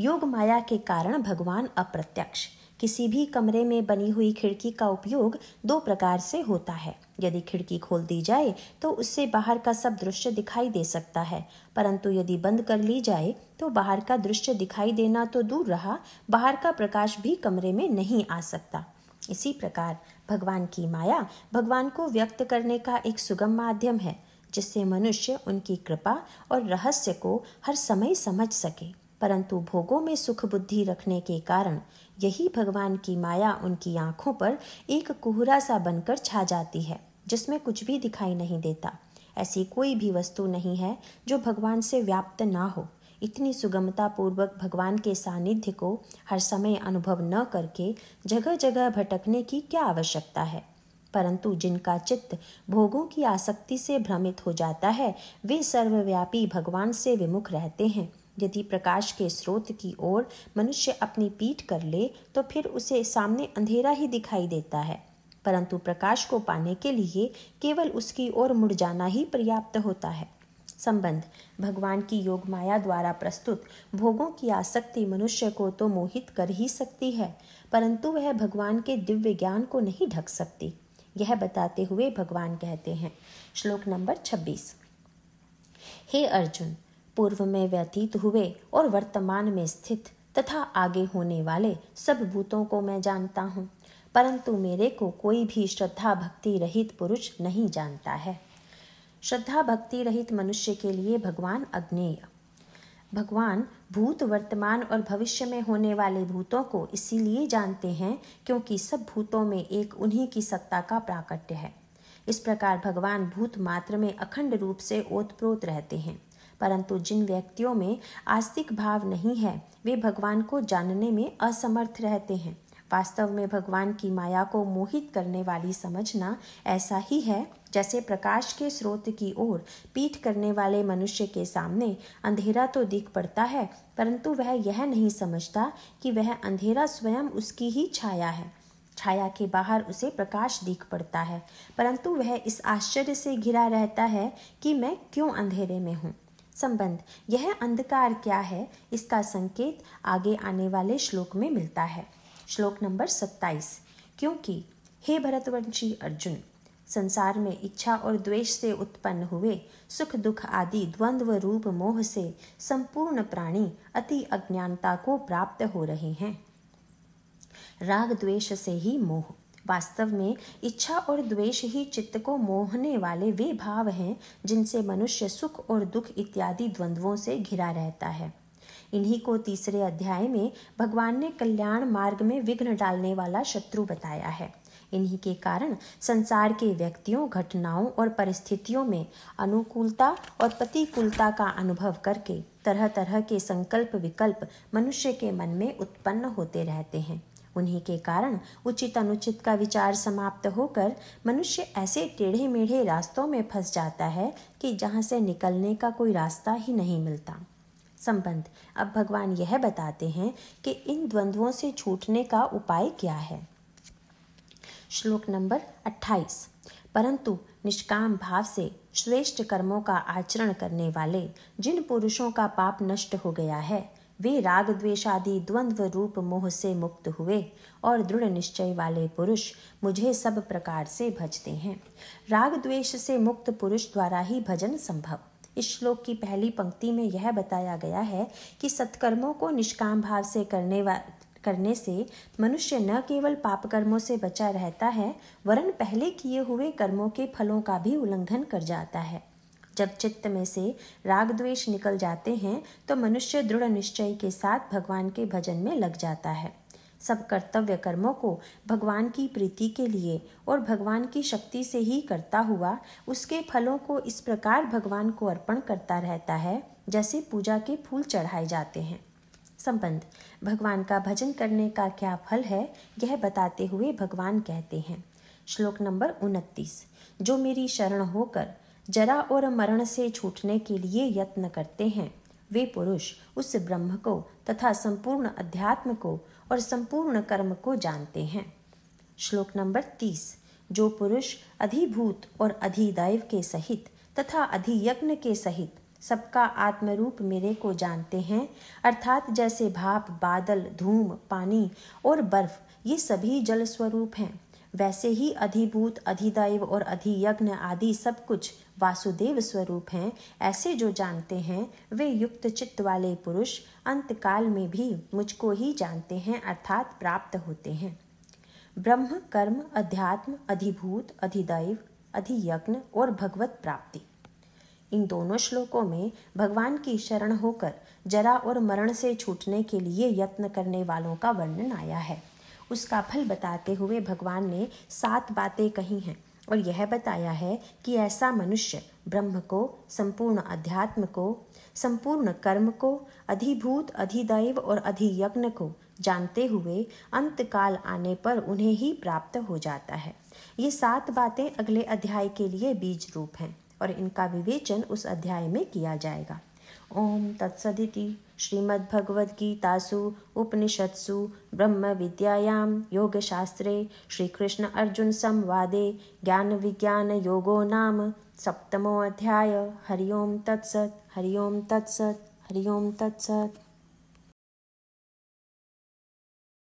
S1: योग माया के कारण भगवान अप्रत्यक्ष किसी भी कमरे में बनी हुई खिड़की का उपयोग दो प्रकार से होता है यदि खिड़की खोल दी जाए तो उससे बाहर का सब दृश्य दिखाई दे सकता है परंतु यदि बंद कर ली जाए तो बाहर का दृश्य दिखाई देना तो दूर रहा बाहर का प्रकाश भी कमरे में नहीं आ सकता इसी प्रकार भगवान की माया भगवान को व्यक्त करने का एक सुगम माध्यम है जिससे मनुष्य उनकी कृपा और रहस्य को हर समय समझ सके परंतु भोगों में सुख बुद्धि रखने के कारण यही भगवान की माया उनकी आंखों पर एक कोहरा सा बनकर छा जाती है जिसमें कुछ भी दिखाई नहीं देता ऐसी कोई भी वस्तु नहीं है जो भगवान से व्याप्त ना हो इतनी सुगमता पूर्वक भगवान के सानिध्य को हर समय अनुभव न करके जगह जगह भटकने की क्या आवश्यकता है परंतु जिनका चित्त भोगों की आसक्ति से भ्रमित हो जाता है वे सर्वव्यापी भगवान से विमुख रहते हैं यदि प्रकाश के स्रोत की ओर मनुष्य अपनी पीठ कर ले तो फिर उसे सामने अंधेरा ही दिखाई देता है परंतु प्रकाश को पाने के लिए केवल उसकी ओर मुड़ जाना ही पर्याप्त होता है संबंध भगवान की योग माया द्वारा प्रस्तुत भोगों की आसक्ति मनुष्य को तो मोहित कर ही सकती है परंतु वह भगवान के दिव्य ज्ञान को नहीं ढक सकती यह बताते हुए भगवान कहते हैं श्लोक नंबर 26 हे अर्जुन पूर्व में व्यतीत हुए और वर्तमान में स्थित तथा आगे होने वाले सब भूतों को मैं जानता हूँ परंतु मेरे को कोई भी श्रद्धा भक्ति रहित पुरुष नहीं जानता है श्रद्धा भक्ति रहित मनुष्य के लिए भगवान अग्नेय भगवान भूत वर्तमान और भविष्य में होने वाले भूतों को इसीलिए जानते हैं क्योंकि सब भूतों में एक उन्हीं की सत्ता का प्राकट्य है इस प्रकार भगवान भूत मात्र में अखंड रूप से ओतप्रोत रहते हैं परंतु जिन व्यक्तियों में आस्तिक भाव नहीं है वे भगवान को जानने में असमर्थ रहते हैं वास्तव में भगवान की माया को मोहित करने वाली समझना ऐसा ही है जैसे प्रकाश के स्रोत की ओर पीठ करने वाले मनुष्य के सामने अंधेरा तो दिख पड़ता है परंतु वह यह नहीं समझता कि वह अंधेरा स्वयं उसकी ही छाया है छाया के बाहर उसे प्रकाश दिख पड़ता है परंतु वह इस आश्चर्य से घिरा रहता है कि मैं क्यों अंधेरे में हूँ संबंध यह अंधकार क्या है इसका संकेत आगे आने वाले श्लोक में मिलता है श्लोक नंबर सत्ताईस क्योंकि हे भरतवंशी अर्जुन संसार में इच्छा और द्वेष से उत्पन्न हुए सुख दुख आदि द्वंद्व रूप मोह से संपूर्ण प्राणी अति अज्ञानता को प्राप्त हो रहे हैं राग द्वेष से ही मोह वास्तव में इच्छा और द्वेष ही चित्त को मोहने वाले वे भाव हैं जिनसे मनुष्य सुख और दुख इत्यादि द्वंद्वों से घिरा रहता है इन्हीं को तीसरे अध्याय में भगवान ने कल्याण मार्ग में विघ्न डालने वाला शत्रु बताया है इन्हीं के कारण संसार के व्यक्तियों घटनाओं और परिस्थितियों में अनुकूलता और प्रतिकूलता का अनुभव करके तरह तरह के संकल्प विकल्प मनुष्य के मन में उत्पन्न होते रहते हैं उन्हीं के कारण उचित अनुचित का विचार समाप्त होकर मनुष्य ऐसे टेढ़े मेढ़े रास्तों में फंस जाता है कि जहाँ से निकलने का कोई रास्ता ही नहीं मिलता संबंध अब भगवान यह बताते हैं कि इन द्वंद्वों से छूटने का उपाय क्या है श्लोक नंबर 28 परंतु निष्काम भाव से श्रेष्ठ कर्मों का आचरण करने वाले जिन पुरुषों का पाप नष्ट हो गया है वे राग द्वेष आदि द्वंद्व रूप मोह से मुक्त हुए और दृढ़ निश्चय वाले पुरुष मुझे सब प्रकार से भजते हैं राग द्वेष से मुक्त पुरुष द्वारा ही भजन संभव इस श्लोक की पहली पंक्ति में यह बताया गया है कि सत्कर्मों को निष्काम भाव से करने वा करने से मनुष्य न केवल पाप कर्मों से बचा रहता है वरन पहले किए हुए कर्मों के फलों का भी उल्लंघन कर जाता है जब चित्त में से राग द्वेष निकल जाते हैं तो मनुष्य दृढ़ निश्चय के साथ भगवान के भजन में लग जाता है सब कर्तव्य कर्मों को भगवान की प्रीति के लिए और भगवान की शक्ति से ही करता हुआ उसके फलों को इस प्रकार भगवान को अर्पण करता रहता है जैसे पूजा के फूल चढ़ाए जाते हैं संबंध भगवान का भजन करने का क्या फल है यह बताते हुए भगवान कहते हैं श्लोक नंबर उनतीस जो मेरी शरण होकर जरा और मरण से छूटने के लिए यत्न करते हैं वे पुरुष उस ब्रह्म को तथा संपूर्ण अध्यात्म को और संपूर्ण कर्म को जानते हैं श्लोक नंबर तीस जो पुरुष अधिभूत और अधिदैव के सहित तथा अधियज्ञ के सहित सबका आत्मरूप मेरे को जानते हैं अर्थात जैसे भाप बादल धूम पानी और बर्फ ये सभी जल स्वरूप हैं वैसे ही अधिभूत अधिदैव और अधियज्ञ आदि सब कुछ वासुदेव स्वरूप हैं ऐसे जो जानते हैं वे युक्त चित्त वाले पुरुष अंतकाल में भी मुझको ही जानते हैं अर्थात प्राप्त होते हैं ब्रह्म कर्म अध्यात्म अधिभूत अधिदैव अधियज्ञ और भगवत प्राप्ति इन दोनों श्लोकों में भगवान की शरण होकर जरा और मरण से छूटने के लिए यत्न करने वालों का वर्णन आया है उसका फल बताते हुए भगवान ने सात बातें कही हैं और यह बताया है कि ऐसा मनुष्य ब्रह्म को संपूर्ण अध्यात्म को संपूर्ण कर्म को अधिभूत अधिदैव और अधियज्ञ को जानते हुए अंतकाल आने पर उन्हें ही प्राप्त हो जाता है ये सात बातें अगले अध्याय के लिए बीज रूप हैं और इनका विवेचन उस अध्याय में किया जाएगा ओम तत्सदिति श्रीमद्भगवद्गीतासु उपनिषत्सु ब्रह्मविद्यायां योगशास्त्रे श्रीकृष्ण अर्जुनसंवादे ज्ञानविज्ञानयोगो नाम सप्तमोऽध्याय हरि ओं तत्सत् हरि ओं तत्सत् हरि ओं तत्सत्